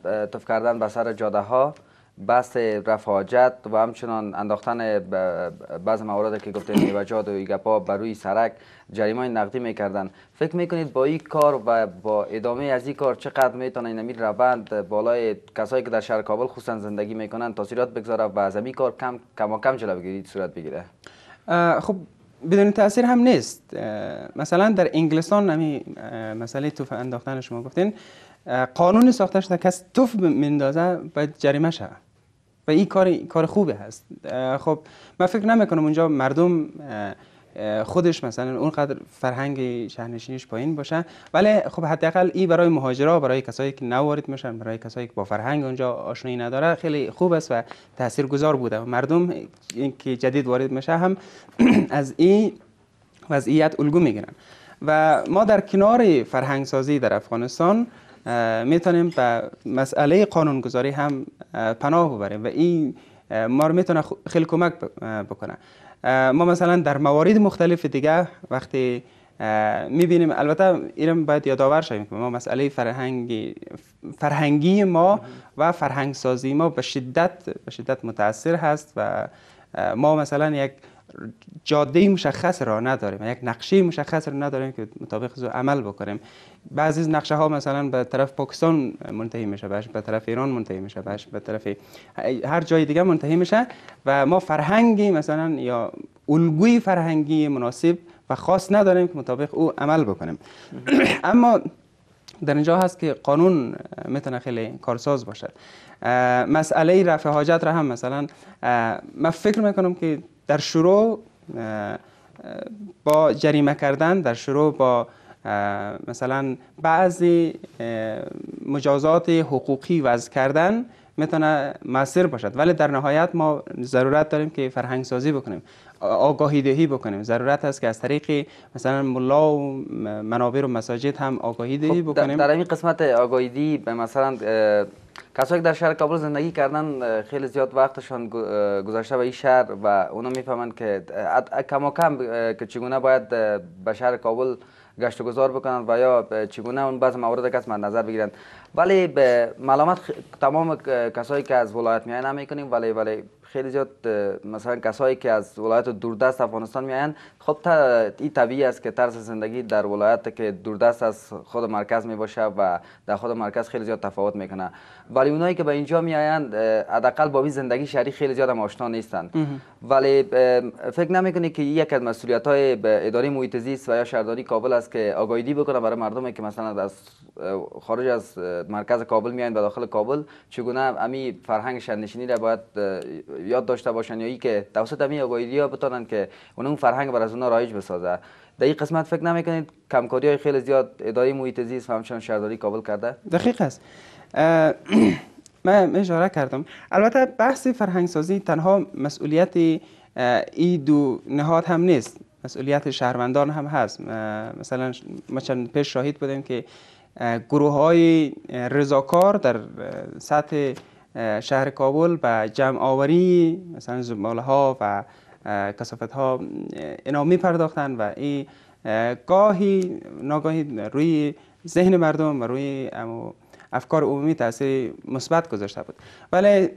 Speaker 5: تف کردن به سر جاده ها بست رفاجت و همچنان انداختن بعض موارد که گفته میوجات و ایگپا بر روی سرک جریمه نقدی میکردن فکر میکنید با این کار و با ادامه از این کار چقدر میتونه این امیر روند بالای کسایی که در شهر کابل خصوصا زندگی میکنن تاثیرات بگذاره و از این کار کم کم کم جلو بگیرید صورت بگیره
Speaker 6: خب بدون تاثیر هم نیست مثلا در انگلستان نمی مسئله توف انداختن شما گفتین قانون ساخته شده کس توف میندازه باید جریمه شود این کار کار خوبه هست خب من فکر نمیکنم اونجا مردم خودش مثلا اونقدر فرهنگ شهرنشینیش پایین باشه ولی خب حداقل این برای مهاجرا برای کسایی که وارد میشن برای کسایی که با فرهنگ اونجا آشنایی نداره خیلی خوب است و تاثیرگذار بوده و مردم که جدید وارد میشه هم از این وضعیت الگو میگیرن و ما در کنار فرهنگ سازی در افغانستان میتونیم به مسئله قانونگذاری هم پناه ببریم و این ما رو میتونه خیلی کمک بکنه ما مثلا در موارد مختلف دیگه وقتی میبینیم البته اینم باید یادآور شویم که ما مسئله فرهنگی فرهنگی ما و فرهنگسازی ما به شدت به شدت متاثر هست و ما مثلا یک جاده مشخص را نداریم یک نقشه مشخص را نداریم که مطابق او عمل بکنیم بعضی از نقشه ها مثلا به طرف پاکستان منتهی میشه بعضی به طرف ایران منتهی میشه بعضی به طرف هر جای دیگه منتهی میشه و ما فرهنگی مثلا یا الگوی فرهنگی مناسب و خاص نداریم که مطابق او عمل بکنیم اما در اینجا هست که قانون میتونه خیلی کارساز باشد مسئله رفع حاجت را هم مثلا من فکر میکنم که در شروع با جریمه کردن در شروع با مثلا بعضی مجازات حقوقی وضع کردن میتونه مسیر باشد ولی در نهایت ما ضرورت داریم که فرهنگ سازی بکنیم آگاهی دهی بکنیم ضرورت است که از طریق مثلا ملا و منابع و مساجد هم آگاهی دهی خب، بکنیم در این قسمت آگاهی دهی
Speaker 5: به مثلا کسایی که در شهر کابل زندگی کردن خیلی زیاد وقتشان گذاشته به این شهر و اونا میفهمند که کم کم که چگونه باید به شهر کابل گشت و گذار بکنند و یا چگونه اون بعض موارد کس من نظر بگیرند ولی به ملامت تمام کسایی که از ولایت میان کنیم ولی ولی خیلی زیاد مثلا کسایی که از ولایت دوردست افغانستان میآیند خب تا این طبیعی است که طرز زندگی در ولایت که دوردست از خود مرکز می باشه و در خود مرکز خیلی زیاد تفاوت میکنه ولی اونایی که به اینجا میآیند حداقل با این زندگی شهری خیلی زیاد آشنا نیستند ولی فکر نمیکنی که یک از مسئولیت های اداره محیط زیست و یا شهرداری کابل است که آگاهی بکنه برای مردمی که مثلا از خارج از مرکز کابل میآیند به داخل کابل چگونه امی فرهنگ شهرنشینی را باید یاد داشته باشن یا ای که توسط همین آگاهی ها که اون اون فرهنگ بر از اونها رایج بسازه در این قسمت فکر نمیکنید کمکاری های خیلی زیاد اداره محیط زیست و همچنان شهرداری کابل کرده
Speaker 6: دقیق است من اشاره کردم البته بحث فرهنگ سازی تنها مسئولیت ای دو نهاد هم نیست مسئولیت شهروندان هم هست مثلا ما چند پیش شاهد بودیم که گروه های رضاکار در سطح شهر کابل و جمع آوری مثلا زباله ها و کسافت ها اینا می پرداختن و این گاهی ناگاهی روی ذهن مردم و روی افکار عمومی تاثیر مثبت گذاشته بود ولی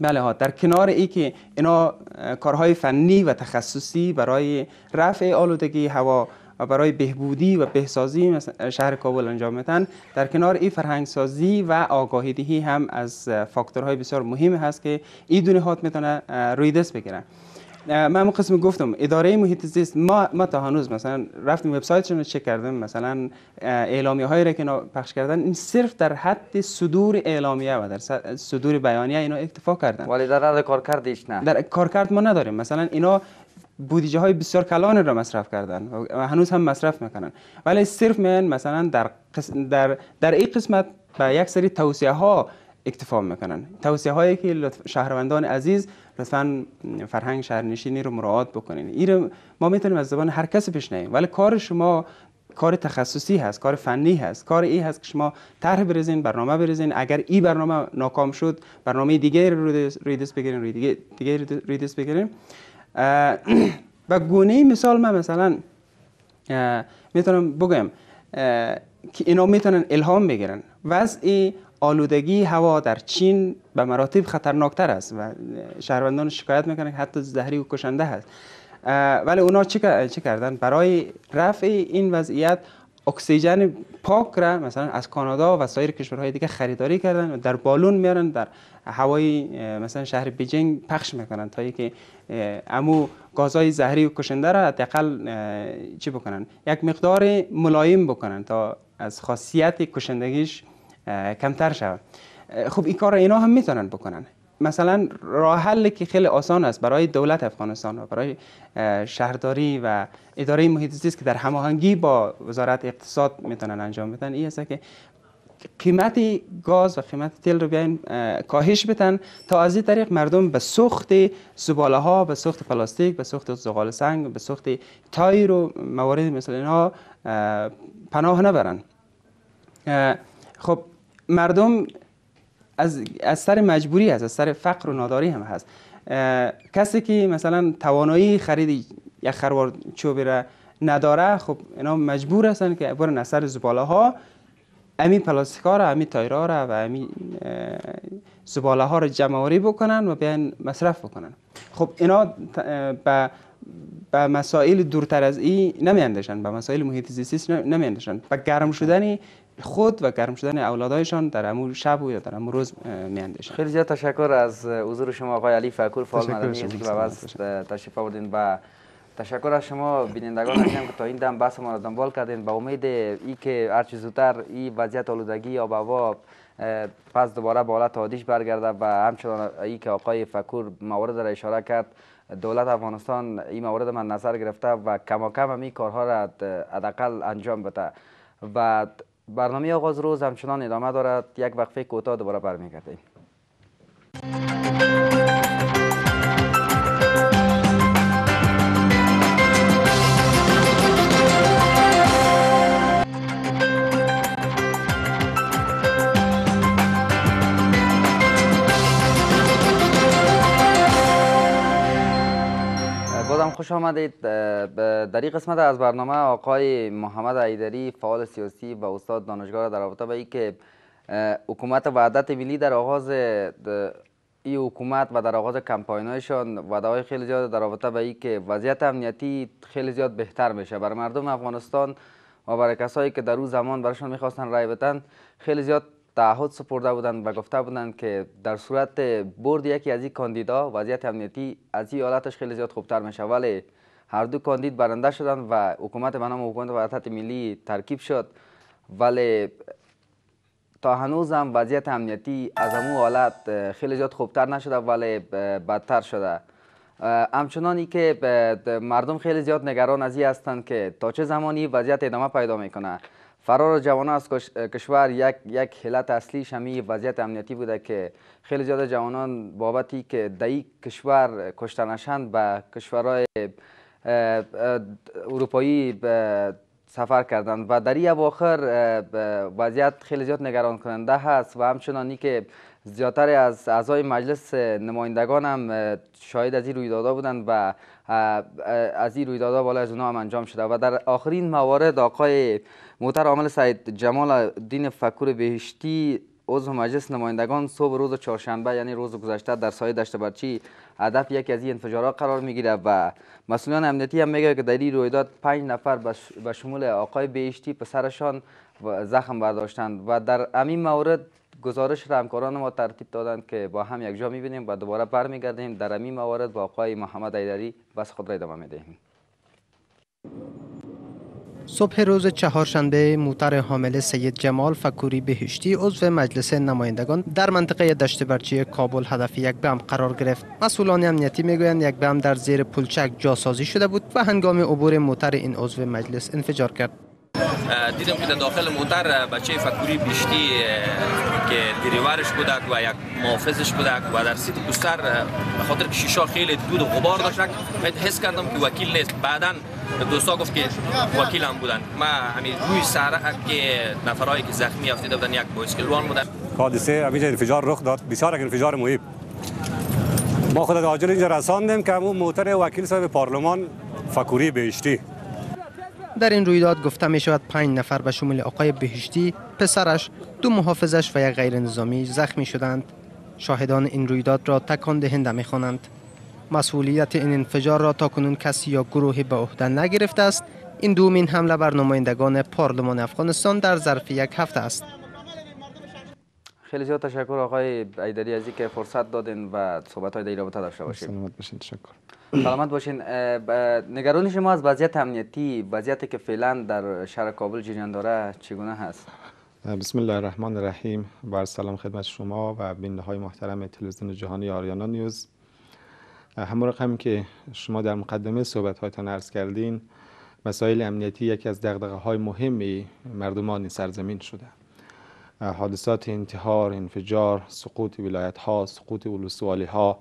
Speaker 6: بله ها در کنار ای که اینا کارهای فنی و تخصصی برای رفع آلودگی هوا برای بهبودی و بهسازی شهر کابل انجام میتن در کنار این فرهنگ سازی و آگاهی دهی هم از فاکتورهای بسیار مهم هست که این دونه هات میتونه روی دست بگیرن من قسم گفتم اداره محیط زیست ما ما تا هنوز مثلا رفتیم وبسایتشون رو چک کردیم مثلا اعلامیه هایی را که پخش کردن این صرف در حد صدور اعلامیه و در صدور بیانیه اینا اکتفا کردن ولی در کردیش نه در کارکرد ما نداریم مثلا اینا بودجه های بسیار کلانی را مصرف کردن و هنوز هم مصرف میکنن ولی صرف من مثلا در در در این قسمت به یک سری توصیه ها اکتفا میکنن توصیه هایی که شهروندان عزیز لطفا فرهنگ شهرنشینی رو مراعات بکنین این ما میتونیم از زبان هر کسی ولی کار شما کار تخصصی هست کار فنی هست کار ای هست که شما طرح بریزین برنامه بریزین اگر این برنامه ناکام شد برنامه دیگه رو ریدس بگیرین روی دیگه, دیگه ریدس بگیرین و گونه مثال من مثلا میتونم بگم که اینا میتونن الهام بگیرن وضع آلودگی هوا در چین به مراتب خطرناکتر است و شهروندان شکایت میکنن که حتی زهری و کشنده هست ولی اونا چه کردن برای رفع این وضعیت اکسیژن پاک را مثلا از کانادا و سایر کشورهای دیگه خریداری کردن و در بالون میارن در هوای مثلا شهر بیجینگ پخش میکنن تا اینکه امو گازهای زهری و کشنده را حداقل چی بکنن یک مقدار ملایم بکنن تا از خاصیت کشندگیش کمتر شود خب این کار اینا هم میتونن بکنن مثلا راه حلی که خیلی آسان است برای دولت افغانستان و برای شهرداری و اداره محیط زیست که در هماهنگی با وزارت اقتصاد میتونن انجام بدن این است که قیمت گاز و قیمت تیل رو بیاین کاهش بتن تا از این طریق مردم به سوخت زباله ها به سوخت پلاستیک به سوخت زغال سنگ به سوخت تایر و موارد مثل اینها پناه نبرن خب مردم از, از سر مجبوری هست از سر فقر و ناداری هم هست کسی که مثلا توانایی خرید یک خروار چوبی را نداره خب اینا مجبور هستن که برن از سر زباله ها امی ها را امی ها را و امی زباله ها را جمع بکنن و بیان مصرف بکنن خب اینا به به مسائل دورتر از این نمی به مسائل محیط زیستی نمی به گرم شدنی خود و گرم شدن اولادایشان در امور شب و یا در امور روز خیلی زیاد تشکر از حضور
Speaker 5: شما آقای علی فکور فعال مدنی که تشریف آوردین و تشکر از شما بینندگان عزیزم که تا این دم بحث ما را دنبال کردین با امید ای که هر زودتر این وضعیت آلودگی آب هوا پس دوباره به حالت عادیش برگرده و همچنان ای که آقای فکور موارد را اشاره کرد دولت افغانستان این موارد من نظر گرفته و کماکم کم این کارها را حداقل انجام بده و برنامه آغاز روز همچنان ادامه دارد یک وقفه کوتاه دوباره برمیگردیم خوش آمدید در این قسمت از برنامه آقای محمد عیدری فعال سیاسی و استاد دانشگاه در رابطه با که حکومت وعدت ملی در آغاز این حکومت و در آغاز کمپاینایشان وعده های خیلی زیاد در رابطه با که وضعیت امنیتی خیلی زیاد بهتر میشه بر مردم افغانستان و برای کسایی که در اون زمان برایشان میخواستن رای بدن خیلی زیاد تعهد سپرده بودند و گفته بودند که در صورت برد یکی از این کاندیدا وضعیت امنیتی از این حالتش خیلی زیاد خوبتر میشه ولی هر دو کاندید برنده شدند و حکومت بنام و و وحدت ملی ترکیب شد ولی تا هنوز هم وضعیت امنیتی از امو حالت خیلی زیاد خوبتر نشده ولی بدتر شده همچنان که مردم خیلی زیاد نگران از این هستند که تا چه زمانی وضعیت ادامه پیدا میکنه فرار جوانان از کشور یک یک حلت اصلیش شمی وضعیت امنیتی بوده که خیلی زیاد جوانان بابتی که دایی کشور کشته نشند به کشورهای اروپایی سفر کردند و در این اواخر وضعیت خیلی زیاد نگران کننده هست و همچنان که زیادتر از اعضای مجلس نمایندگان هم شاهد از این رویدادها بودند و از این رویدادها بالا از اونا هم انجام شده و در آخرین موارد آقای موتر عامل سعید جمال دین فکور بهشتی عضو مجلس نمایندگان صبح روز چهارشنبه یعنی روز گذشته در سایه دشت برچی هدف یکی از این انفجارها قرار میگیره و مسئولان امنیتی هم میگه که در این رویداد پنج نفر به شمول آقای بهشتی پسرشان زخم برداشتند و در همین مورد گزارش را همکاران ما ترتیب دادند که با هم یک یکجا میبینیم و دوباره برمیگردیم در همین موارد با آقای محمد ایدری بس خود را ادامه میدهیم
Speaker 6: صبح روز چهارشنبه موتر حامل سید جمال فکوری بهشتی عضو مجلس نمایندگان در منطقه دشت برچی کابل هدف یک بم قرار گرفت مسئولان امنیتی میگویند یک بم در زیر پلچک جاسازی شده بود و هنگام عبور موتر این عضو مجلس انفجار کرد دیدم که داخل موتر بچه فکوری بهشتی که دیریوارش بودک و یک محافظش بودک و در سیت
Speaker 2: به خاطر که شیشا خیلی دود و غبار داشت حس کردم که وکیل نیست بعدا دوستا گفت که وکیل هم بودن ما همین روی سرک که نفرایی که زخمی افتیده بودن
Speaker 7: یک بایسکلوان بودن
Speaker 4: حادثه همینجا انفجار رخ داد بسیار انفجار مهم ما خود اجل اینجا رساندیم که همون موتر وکیل صاحب پارلمان فکوری بهشتی
Speaker 6: در این رویداد گفته می شود پنج نفر به شمول آقای بهشتی، پسرش، دو محافظش و یک غیر نظامی زخمی شدند. شاهدان این رویداد را تکان دهنده می خوانند. مسئولیت این انفجار را تا کنون کسی یا گروهی به عهده نگرفته است این دومین حمله بر نمایندگان پارلمان افغانستان در ظرف یک هفته است
Speaker 5: خیلی زیاد تشکر آقای ایدری از اینکه فرصت دادین و صحبت های
Speaker 7: در رابطه داشته باشیم سلامت باشین تشکر
Speaker 5: سلامت باشین نگرانی شما از وضعیت امنیتی وضعیتی که فعلا در شهر کابل جریان داره چگونه هست
Speaker 7: بسم الله الرحمن الرحیم بر سلام خدمت شما و بیننده های محترم تلویزیون جهانی آریانا نیوز همون رقم که شما در مقدمه صحبت هایتان عرض کردین مسائل امنیتی یکی از دقدقه های مهمی مردمان سرزمین شده حادثات انتحار، انفجار، سقوط ولایت ها، سقوط ولسوالی ها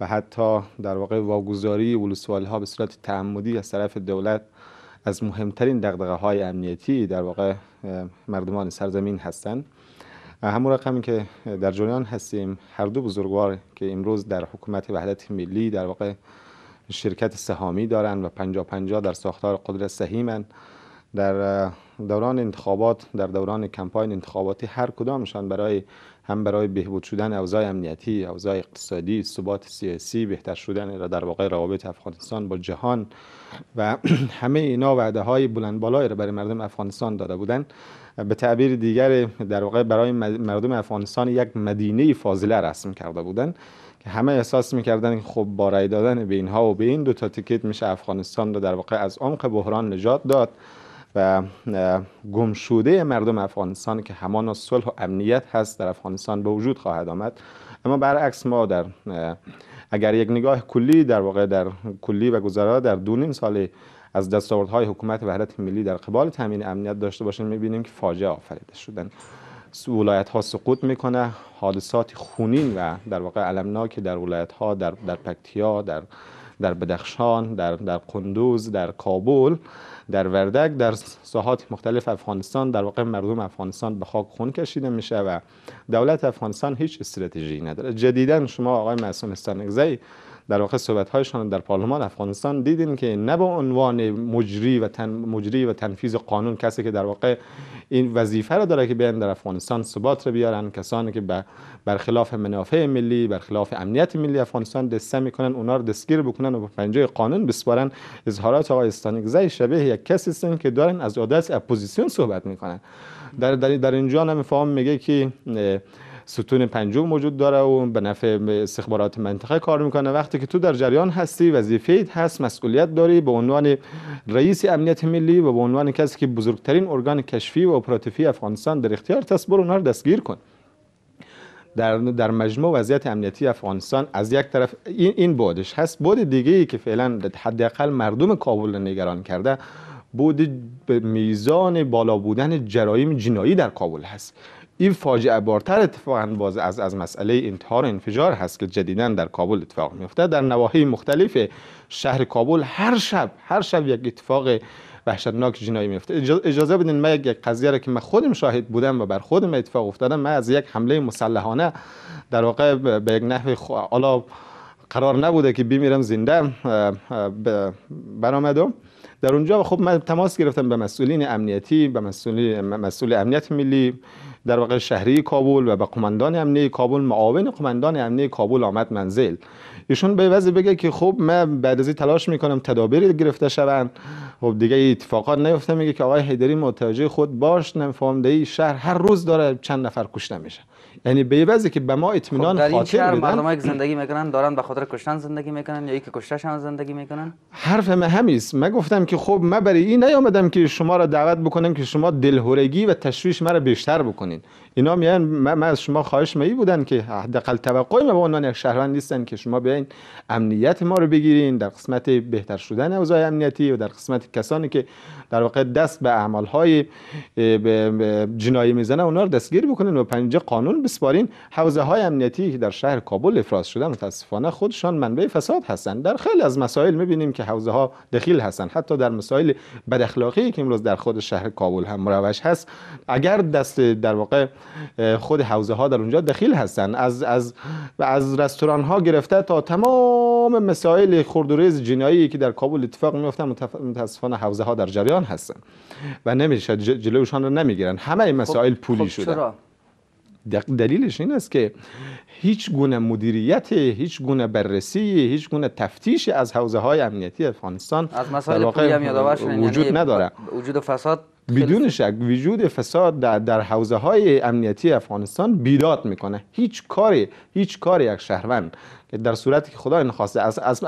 Speaker 7: و حتی در واقع واگذاری ولسوالی ها به صورت تعمدی از طرف دولت از مهمترین دقدقه های امنیتی در واقع مردمان سرزمین هستند همون رقمی که در جریان هستیم هر دو بزرگوار که امروز در حکومت وحدت ملی در واقع شرکت سهامی دارند و 50 50 در ساختار قدرت سهیمند در دوران انتخابات در دوران کمپاین انتخاباتی هر کدامشان برای هم برای بهبود شدن اوضاع امنیتی اوضاع اقتصادی ثبات سیاسی بهتر شدن را در واقع روابط افغانستان با جهان و همه اینا وعده های بلند بالایی را برای مردم افغانستان داده بودند به تعبیر دیگر در واقع برای مردم افغانستان یک مدینه فاضله رسم کرده بودند که همه احساس میکردن خب با رای دادن به اینها و به این دو تا تیکت میشه افغانستان را در واقع از عمق بحران نجات داد و گمشوده مردم افغانستان که همان صلح و امنیت هست در افغانستان به وجود خواهد آمد اما برعکس ما در اگر یک نگاه کلی در واقع در کلی و گذرا در دو نیم سال از دستاوردهای حکومت وحدت ملی در قبال تامین امنیت داشته باشیم میبینیم که فاجعه آفریده شدن ولایت ها سقوط میکنه حادثات خونین و در واقع علمناک در ولایت ها در در پکتیا در در بدخشان در در قندوز در کابل در وردک در ساحات مختلف افغانستان در واقع مردم افغانستان به خاک خون کشیده میشه و دولت افغانستان هیچ استراتژی نداره جدیدا شما آقای معصوم استانگزی در واقع صحبت هایشان در پارلمان افغانستان دیدین که نه به عنوان مجری و تن مجری و تنفیذ قانون کسی که در واقع این وظیفه را داره که بیان در افغانستان ثبات را بیارن کسانی که برخلاف منافع ملی برخلاف امنیت ملی افغانستان دسته میکنن اونا رو دستگیر بکنن و به پنجه قانون بسپارن اظهارات آقای استانگزای شبیه یک کسی هستن که دارن از عادت اپوزیسیون صحبت میکنن در در, اینجا هم میگه که ستون پنجم وجود داره و به نفع استخبارات منطقه کار میکنه وقتی که تو در جریان هستی وظیفه هست مسئولیت داری به عنوان رئیس امنیت ملی و به عنوان کسی که بزرگترین ارگان کشفی و اپراتیفی افغانستان در اختیار تصبر برو اونها رو دستگیر کن در, در مجموع وضعیت امنیتی افغانستان از یک طرف این, این بودش هست بود دیگه ای که فعلا حداقل مردم کابل نگران کرده بود میزان بالا بودن جرایم جنایی در کابل هست این فاجعه بارتر اتفاقا باز از از مسئله انتحار انفجار هست که جدیدا در کابل اتفاق میفته در نواحی مختلف شهر کابل هر شب هر شب یک اتفاق وحشتناک جنایی میفته اجازه بدین من یک قضیه را که من خودم شاهد بودم و بر خودم اتفاق افتادم من از یک حمله مسلحانه در واقع به یک نحو حالا قرار نبوده که بمیرم زنده برآمدم در اونجا خب من تماس گرفتم به مسئولین امنیتی به مسئول مسئول امنیت ملی در واقع شهری کابل و به قماندان امنی کابل معاون قماندان امنی کابل آمد منزل ایشون به وضع بگه که خب من بعد از این تلاش میکنم تدابیر گرفته شوند خب دیگه اتفاقات نیفته میگه که آقای حیدری متوجه خود باش نمیفهمده ای شهر هر روز داره چند نفر کشته میشه یعنی به بعضی که به ما اطمینان خب در این مردم که زندگی
Speaker 5: میکنن دارن به خاطر کشتن زندگی میکنن یا یکی که کشته زندگی میکنن
Speaker 7: حرف من همیست من گفتم که خب من برای این نیامدم که شما را دعوت بکنم که شما دلهورگی و تشویش مرا بیشتر بکنین اینا میان من از شما خواهش می بودن که حداقل توقعی ما به عنوان شهروند نیستن که شما بیاین امنیت ما رو بگیرین در قسمت بهتر شدن اوضاع امنیتی و در قسمت کسانی که در واقع دست به اعمالهای جنایی میزنه اونا رو دستگیر بکنین و پنجه قانون بسپارین حوزه های امنیتی که در شهر کابل افراز شده متاسفانه خودشان منبع فساد هستن در خیلی از مسائل میبینیم که حوزه ها دخیل هستن حتی در مسائل بد اخلاقی که امروز در خود شهر کابل هم مروج هست اگر دست در واقع خود حوزه ها در اونجا دخیل هستن از از و از رستوران ها گرفته تا تمام مسائل خردوریز جنایی که در کابل اتفاق میفته متاسفانه حوزه ها در جریان هستن و نمیشه جلوشان رو نمیگیرن همه مسائل خب، خب پولی شده دلیلش این است که هیچ گونه مدیریت هیچ گونه بررسی هیچ گونه تفتیش از حوزه های امنیتی افغانستان از مسائل پولی هم وجود یعنی نداره وجود فساد بدون شک وجود فساد در, در حوزه های امنیتی افغانستان بیداد میکنه هیچ کاری هیچ کاری یک شهروند در صورتی که خدا نخواسته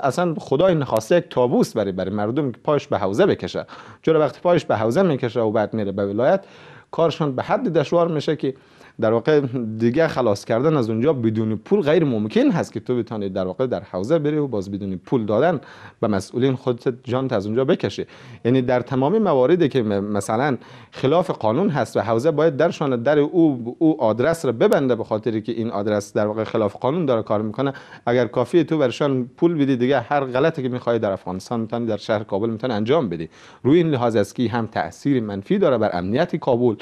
Speaker 7: اصلا خدا نخواسته یک تابوس برای برای مردم که پایش به حوزه بکشه چرا وقتی پایش به حوزه میکشه و بعد میره به ولایت کارشان به حد دشوار میشه که در واقع دیگه خلاص کردن از اونجا بدون پول غیر ممکن هست که تو بتانی در واقع در حوزه بری و باز بدون پول دادن به مسئولین خودت جانت از اونجا بکشه. یعنی در تمامی مواردی که مثلا خلاف قانون هست و حوزه باید درشان در او او آدرس رو ببنده به خاطری که این آدرس در واقع خلاف قانون داره کار میکنه اگر کافی تو برشان پول بدی دیگه هر غلطی که میخوای در افغانستان میتونی در شهر کابل میتونی انجام بدی روی این لحاظ است که هم تاثیر منفی داره بر امنیتی کابل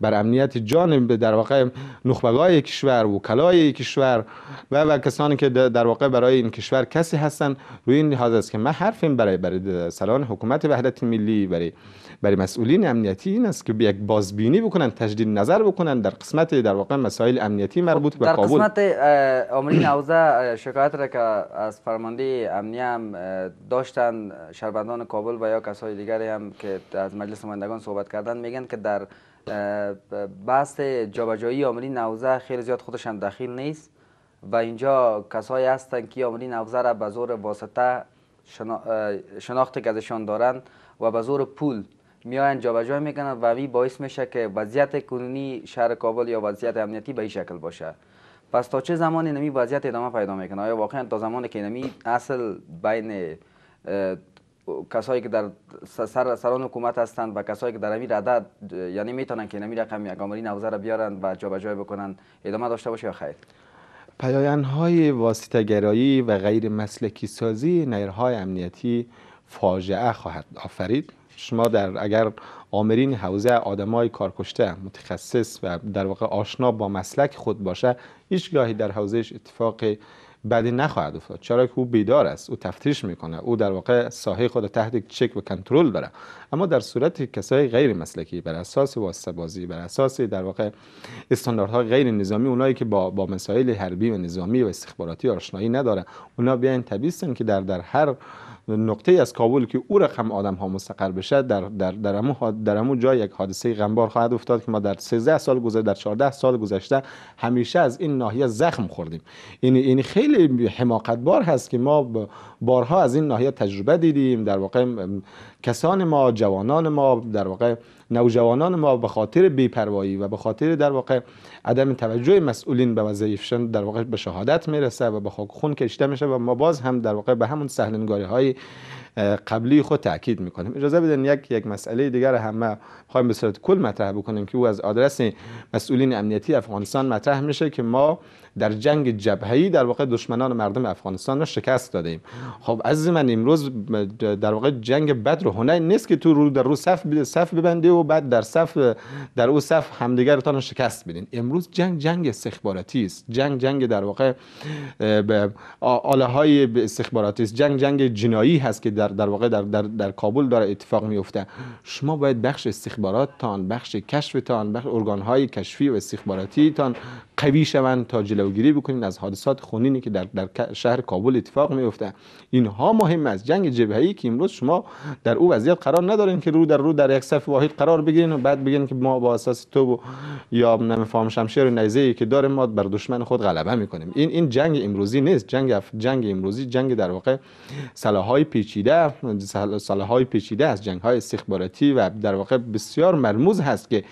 Speaker 7: بر امنیت به در واقع نخبگای کشور و کلای کشور و و کسانی که در واقع برای این کشور کسی هستن روی این لحاظ است که من حرفیم برای برای سران حکومت وحدت ملی برای برای مسئولین امنیتی این است که یک بازبینی بکنن تجدید نظر بکنن در قسمت در واقع مسائل امنیتی خب، مربوط به کابل در
Speaker 5: قسمت اوزه شکایت را که از فرمانده امنیه داشتن شهروندان کابل و یا کسای دیگری هم که از مجلس نمایندگان صحبت کردن میگن که در بحث جابجایی آمری نوزه خیلی زیاد خودشان هم دخیل نیست و اینجا کسایی هستند که آمری نوزه را به زور واسطه شناختی که ازشان دارند و به زور پول میآیند جابجایی میکنند و این باعث میشه که وضعیت کنونی شهر کابل یا وضعیت امنیتی به این شکل باشه پس تا چه زمان نمی وضعیت ادامه پیدا میکنه آیا واقعا تا زمانی که نمی اصل بین کسایی که در سر سران حکومت هستند و کسایی که در این عدد یعنی میتونن که نمی رقم یک نوزه را بیارن و جای بکنن ادامه داشته باشه یا خیر
Speaker 7: واسطه گرایی و غیر مسلکی سازی نیرهای امنیتی فاجعه خواهد آفرید شما در اگر آمرین حوزه آدمای کارکشته متخصص و در واقع آشنا با مسلک خود باشه هیچگاهی در حوزهش اتفاق بعدی نخواهد افتاد چرا که او بیدار است او تفتیش میکنه او در واقع ساحه خود تحت چک و کنترل داره اما در صورت کسای غیر مسلکی بر اساس واسطه بازی بر اساس در واقع استانداردهای غیر نظامی اونایی که با با مسائل حربی و نظامی و استخباراتی آشنایی نداره اونا بیان تبیستن که در در هر نقطه از کابل که او رقم آدم ها مستقر بشه در در در امو در جای یک حادثه غمبار خواهد افتاد که ما در 13 سال گذشته در 14 سال گذشته همیشه از این ناحیه زخم خوردیم این این خیلی حماقت بار هست که ما بارها از این ناحیه تجربه دیدیم در واقع کسان ما جوانان ما در واقع نوجوانان ما به خاطر بیپروایی و به خاطر در واقع عدم توجه مسئولین به وظایفشان در واقع به شهادت میرسه و به خاک خون کشته میشه و ما باز هم در واقع به همون سهلنگاری های قبلی خود تاکید میکنیم اجازه بدن یک یک مسئله دیگر هم ما به صورت کل مطرح بکنیم که او از آدرس مسئولین امنیتی افغانستان مطرح میشه که ما در جنگ جبهه‌ای در واقع دشمنان مردم افغانستان را شکست دادیم خب از من امروز در واقع جنگ بدر و هنر نیست که تو رو در رو صف صف ببندی و بعد در صف در او صف همدیگر رو شکست بدین امروز جنگ جنگ استخباراتی است جنگ جنگ در واقع آله های استخباراتی است جنگ جنگ جنایی هست که در در واقع در در, در کابل داره اتفاق میفته شما باید بخش استخبارات تان بخش کشف تان بخش ارگان های کشفی و استخباراتی تان قوی شوند تا جلوگیری بکنیم از حادثات خونینی که در, در شهر کابل اتفاق میفته اینها مهم است جنگ جبهه‌ای که امروز شما در او وضعیت قرار ندارین که رو در رو در یک صف واحد قرار بگیرین و بعد بگین که ما با اساس تو یا نمیفهم شمشیر و نیزه ای که داریم ما بر دشمن خود غلبه میکنیم این این جنگ امروزی نیست جنگ جنگ امروزی جنگ در واقع های پیچیده های پیچیده از جنگ های استخباراتی و در واقع بسیار مرموز هست که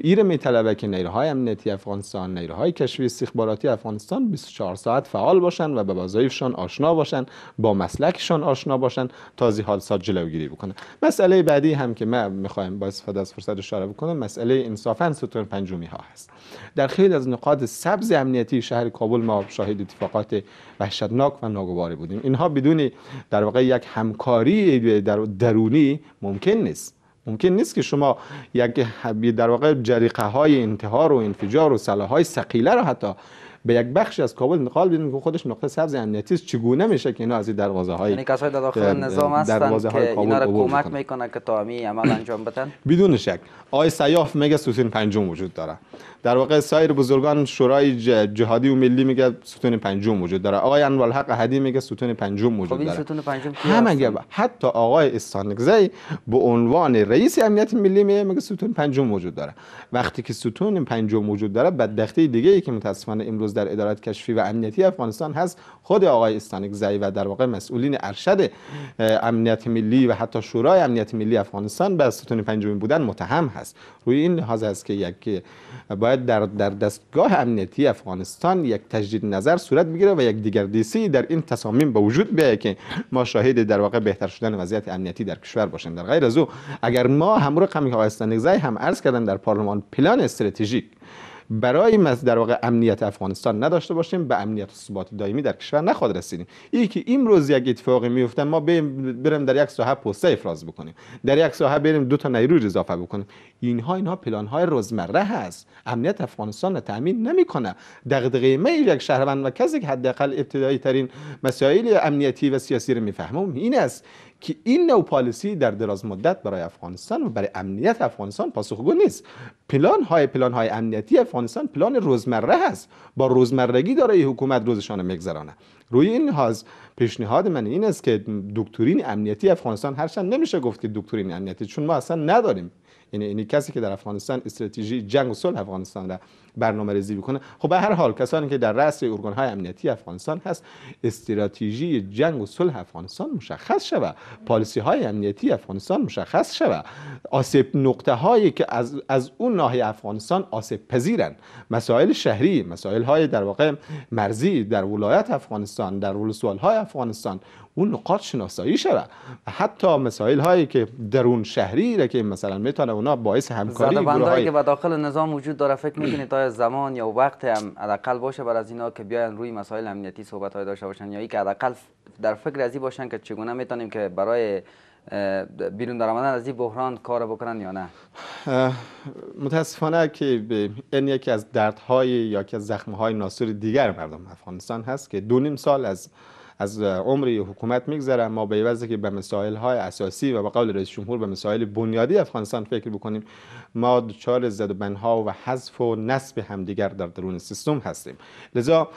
Speaker 7: ایر میطلبه که نیروهای امنیتی افغانستان نیروهای کشفی استخباراتی افغانستان 24 ساعت فعال باشن و به وظایفشان آشنا باشن با مسلکشان آشنا باشن تا زی حادثات جلوگیری بکنن مسئله بعدی هم که من میخوایم با استفاده از فرصت اشاره بکنم مسئله انصافا ستون پنجمی ها هست در خیلی از نقاط سبز امنیتی شهر کابل ما شاهد اتفاقات وحشتناک و ناگواری بودیم اینها بدون در واقع یک همکاری در درونی ممکن نیست ممکن نیست که شما یک در واقع جریقه های انتحار و انفجار و سلاح های سقیله را حتی به یک بخشی از کابل انتقال بدیم که خودش نقطه سبز امنیتی یعنی است چگونه میشه که اینا از این دروازه های یعنی کسایی در داخل نظام هستند که اینا را کمک
Speaker 5: میکنن که تا عمل انجام بدن
Speaker 7: بدون شک آی سیاف میگه سوسین پنجم وجود داره در واقع سایر بزرگان شورای جهادی و ملی میگه ستون پنجم وجود داره آقای انوال حق هدی میگه ستون پنجم وجود خب داره ستون پنجم همه حتی آقای استانگزی به عنوان رئیس امنیت ملی میگه ستون پنجم وجود داره وقتی که ستون پنجم وجود داره بدبختی دیگه ای که متاسفانه امروز در ادارات کشفی و امنیتی افغانستان هست خود آقای استانگزی و در واقع مسئولین ارشد امنیت ملی و حتی شورای امنیت ملی افغانستان به ستون پنجم بودن متهم هست روی این لحاظ است که یک باید در, در دستگاه امنیتی افغانستان یک تجدید نظر صورت بگیره و یک دیگر دیسی در این تصامیم به وجود بیاید که ما شاهد در واقع بهتر شدن وضعیت امنیتی در کشور باشیم در غیر از او اگر ما همراه افغانستان آقای هم عرض کردن در پارلمان پلان استراتژیک برای در واقع امنیت افغانستان نداشته باشیم به امنیت ثبات دائمی در کشور نخواد رسیدیم این که امروز یک اتفاقی میفته ما بریم در یک ساحه پوسته افراز بکنیم در یک ساحه بریم دو تا نیروی اضافه بکنیم اینها اینها پلان های روزمره هست امنیت افغانستان را تامین نمیکنه دغدغه ما یک شهروند و کسی که حداقل ابتدایی ترین مسائل امنیتی و سیاسی رو میفهمم این است که این نو پالیسی در دراز مدت برای افغانستان و برای امنیت افغانستان پاسخگو نیست پلان های پلان های امنیتی افغانستان پلان روزمره هست با روزمرگی داره حکومت روزشان میگذرانه روی این هاز پیشنهاد من این است که دکترین امنیتی افغانستان هرچند نمیشه گفت که دکترین امنیتی چون ما اصلا نداریم یعنی, یعنی کسی که در افغانستان استراتژی جنگ و صلح افغانستان را برنامه ریزی بکنه خب به هر حال کسانی که در رأس ارگان های امنیتی افغانستان هست استراتژی جنگ و صلح افغانستان مشخص شوه پالیسی های امنیتی افغانستان مشخص شوه آسیب نقطه هایی که از, از اون ناحیه افغانستان آسیب پذیرن مسائل شهری مسائل های در واقع مرزی در ولایت افغانستان در ولسوال های افغانستان اون نقاط شناسایی شده و حتی مسائل هایی که درون شهری را که مثلا میتونه اونا باعث همکاری گروه که
Speaker 5: داخل نظام وجود داره فکر میکنید زمان یا وقت هم حداقل باشه برای از اینا که بیاین روی مسائل امنیتی صحبت های داشته باشن یا ای که حداقل در فکر ازی باشن که چگونه میتونیم که برای بیرون در آمدن از این بحران کار بکنن یا نه
Speaker 7: متاسفانه که این یکی از دردهای یا که از زخمهای ناسور دیگر مردم افغانستان هست که دو نیم سال از از عمری حکومت میگذره ما به وضعی که به مسائل های اساسی و به قول رئیس جمهور به مسائل بنیادی افغانستان فکر بکنیم ما دچار زد و بنها و حذف و نصب همدیگر در درون سیستم هستیم لذا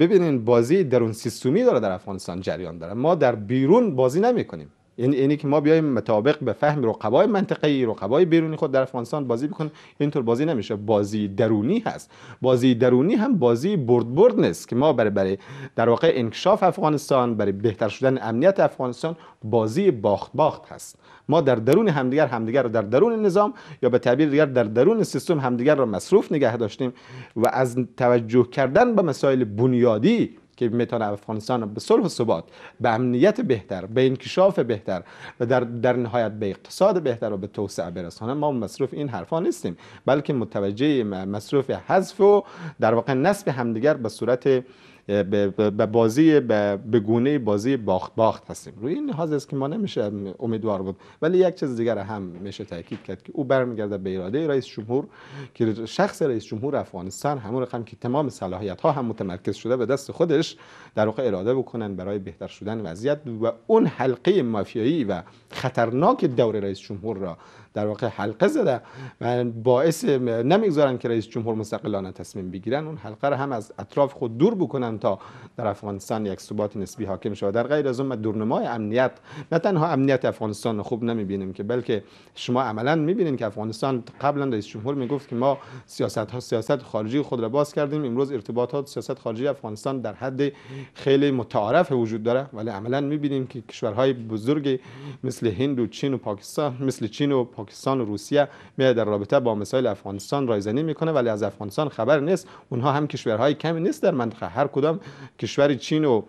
Speaker 7: ببینین بازی درون سیستمی داره در افغانستان جریان داره ما در بیرون بازی نمی کنیم این یعنی اینی که ما بیایم مطابق به فهم رقبای منطقه‌ای رقبای بیرونی خود در افغانستان بازی بکنیم، اینطور بازی نمیشه بازی درونی هست بازی درونی هم بازی برد برد نیست که ما برای برای در واقع انکشاف افغانستان برای بهتر شدن امنیت افغانستان بازی باخت باخت هست ما در درون همدیگر همدیگر رو در درون نظام یا به تعبیر دیگر در درون سیستم همدیگر را مصروف نگه داشتیم و از توجه کردن به مسائل بنیادی که میتونه افغانستان به صلح و ثبات به امنیت بهتر به انکشاف بهتر و در, در نهایت به اقتصاد بهتر و به توسعه برسانه ما مصروف این حرفا نیستیم بلکه متوجه مصروف حذف و در واقع نصب همدیگر به صورت به بازی به گونه بازی باخت باخت هستیم روی این لحاظ است که ما نمیشه امیدوار بود ولی یک چیز دیگر هم میشه تاکید کرد که او برمیگرده به اراده رئیس جمهور که شخص رئیس جمهور افغانستان همون رقم که تمام صلاحیت ها هم متمرکز شده به دست خودش در واقع اراده بکنن برای بهتر شدن وضعیت و اون حلقه مافیایی و خطرناک دور رئیس جمهور را در واقع حلقه زده و باعث نمیگذارن که رئیس جمهور مستقلانه تصمیم بگیرن اون حلقه رو هم از اطراف خود دور بکنن تا در افغانستان یک ثبات نسبی حاکم شود در غیر از اون دورنمای امنیت نه تنها امنیت افغانستان رو خوب نمیبینیم که بلکه شما عملا میبینید که افغانستان قبلا رئیس جمهور میگفت که ما سیاست ها سیاست خارجی خود را باز کردیم امروز ارتباطات سیاست خارجی افغانستان در حد خیلی متعارف وجود داره ولی عملا میبینیم که کشورهای بزرگ مثل هند و چین و پاکستان مثل چین و پاکستان پاکستان و روسیه میاد در رابطه با مسائل افغانستان رایزنی میکنه ولی از افغانستان خبر نیست اونها هم کشورهای کمی نیست در منطقه هر کدام کشور چین و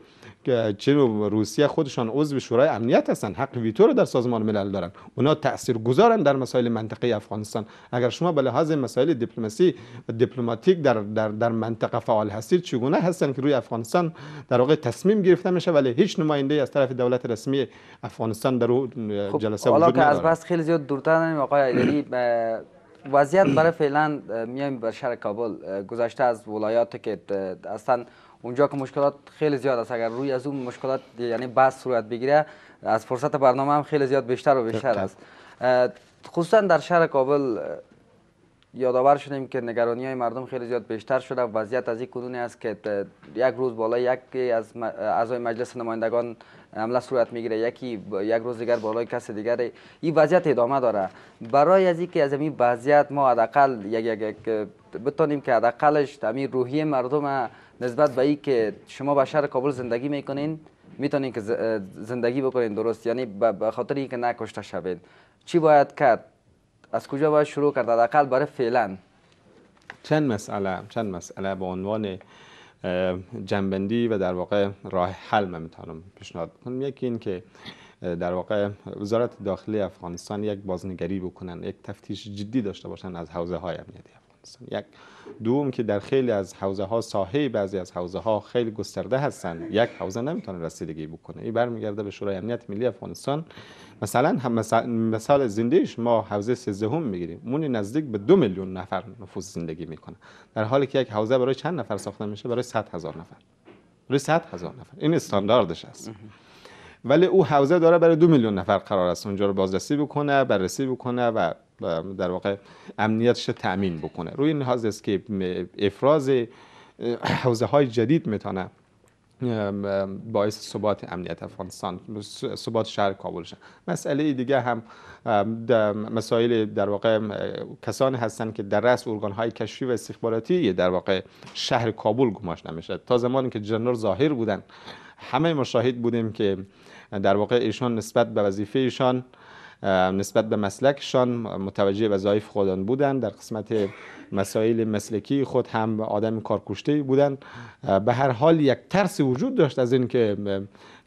Speaker 7: چین روسیه خودشان عضو شورای امنیت هستند حق ویتو رو در سازمان ملل دارن اونا تاثیر گذارن در مسائل منطقه افغانستان اگر شما به لحاظ مسائل دیپلماسی دیپلماتیک در, در, در منطقه فعال هستید چگونه هستن که روی افغانستان در واقع تصمیم گرفته میشه ولی هیچ نماینده از طرف دولت رسمی افغانستان در اون خب، جلسه خب وجود که از
Speaker 5: بس خیلی زیاد دورتر نمیم وضعیت برای فعلا میایم به شهر کابل گذشته از ولایاتی که اصلا اونجا که مشکلات خیلی زیاد است اگر روی از اون مشکلات یعنی بس صورت بگیره از فرصت برنامه هم خیلی زیاد بیشتر و بیشتر است خصوصا در شهر کابل یادآور شدیم که نگرانی های مردم خیلی زیاد بیشتر شده وضعیت از این کنونی است که یک روز بالا یک از اعضای مجلس نمایندگان عمله صورت میگیره یکی یک روز دیگر بالای کس دیگر این وضعیت ادامه داره برای از اینکه از این وضعیت ما حداقل یک یک یک بتونیم که حداقلش تامین روحی مردم نسبت به اینکه شما به شهر کابل زندگی میکنین میتونین که زندگی بکنین درست یعنی به خاطر اینکه نکشته شوید چی باید کرد از کجا باید شروع کرد حداقل برای فعلا
Speaker 7: چند مسئله چند مسئله به عنوان جنبندی و در واقع راه حل من میتونم پیشنهاد بکنم یکی این که در واقع وزارت داخلی افغانستان یک بازنگری بکنن یک تفتیش جدی داشته باشن از حوزه های امنیتی یک دوم که در خیلی از حوزه ها ساحه بعضی از حوزه ها خیلی گسترده هستند یک حوزه نمیتونه رسیدگی بکنه این برمیگرده به شورای امنیت ملی افغانستان مثلا هم مثال زندگیش ما حوزه 13 هم میگیریم اون نزدیک به دو میلیون نفر نفوذ زندگی میکنه در حالی که یک حوزه برای چند نفر ساخته میشه برای 100 هزار نفر برای 100 هزار نفر این استانداردش است ولی او حوزه داره برای دو میلیون نفر قرار است اونجا رو بازرسی بکنه بررسی بکنه و در واقع امنیتش تأمین بکنه روی این حاضر است که افراز حوزه های جدید میتونه باعث ثبات امنیت افغانستان ثبات شهر کابل شد مسئله دیگه هم مسائل در واقع کسانی هستند که در رأس ارگان های کشفی و استخباراتی در واقع شهر کابل گماش نمیشه تا زمانی که جنرال ظاهر بودن همه مشاهد بودیم که در واقع ایشان نسبت به وظیفه ایشان نسبت به مسلکشان متوجه وظایف خودان بودند در قسمت مسائل مسلکی خود هم آدم کارکشته بودند به هر حال یک ترس وجود داشت از اینکه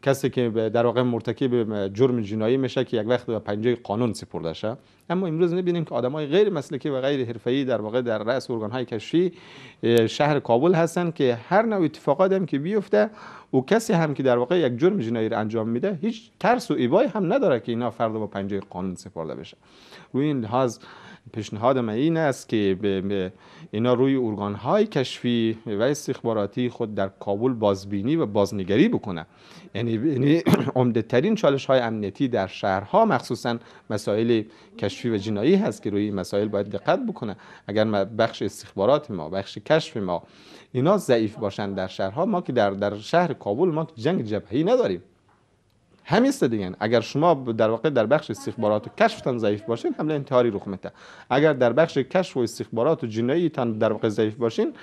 Speaker 7: کسی که در واقع مرتکب جرم جنایی میشه که یک وقت به پنجه قانون سپرده شه اما امروز میبینیم که آدمای غیر مسلکی و غیر حرفه‌ای در واقع در رأس ارگان‌های کشی شهر کابل هستند که هر نوع اتفاقاتی هم که بیفته او کسی هم که در واقع یک جرم جنایی را انجام میده هیچ ترس و ایبای هم نداره که اینا فردا با پنجه قانون سپرده بشه روی این لحاظ پیشنهاد من این است که اینا روی ارگان های کشفی و استخباراتی خود در کابل بازبینی و بازنگری بکنه. یعنی, یعنی عمده ترین چالش های امنیتی در شهرها مخصوصا مسائل کشفی و جنایی هست که روی این مسائل باید دقت بکنه اگر بخش استخبارات ما بخش کشف ما اینا ضعیف باشند در شهرها ما که در در شهر کابل ما جنگ جبهی نداریم همیست دیگه اگر شما در واقع در بخش استخبارات و کشفتان ضعیف باشین حمله انتحاری رخ میده اگر در بخش کشف و استخبارات و جنایی تن در واقع ضعیف باشین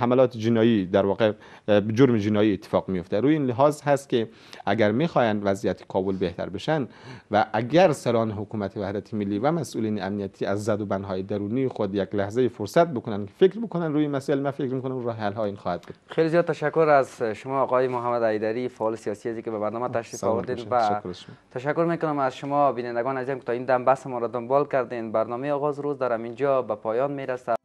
Speaker 7: حملات جنایی در واقع جرم جنایی اتفاق میفته روی این لحاظ هست که اگر میخواین وضعیت کابل بهتر بشن و اگر سران حکومت وحدت ملی و مسئولین امنیتی از زد و بنهای درونی خود یک لحظه فرصت بکنن فکر بکنن روی مسئله من فکر میکنم راه حل این خواهد بود
Speaker 5: خیلی زیاد تشکر از شما آقای محمد ایدری فعال سیاسی که به برنامه تشریف مدل و تشکر میکنم از شما بینندگان عزیزم که تا این دم بحث ما را دنبال کردین برنامه آغاز روز در اینجا به پایان میرسد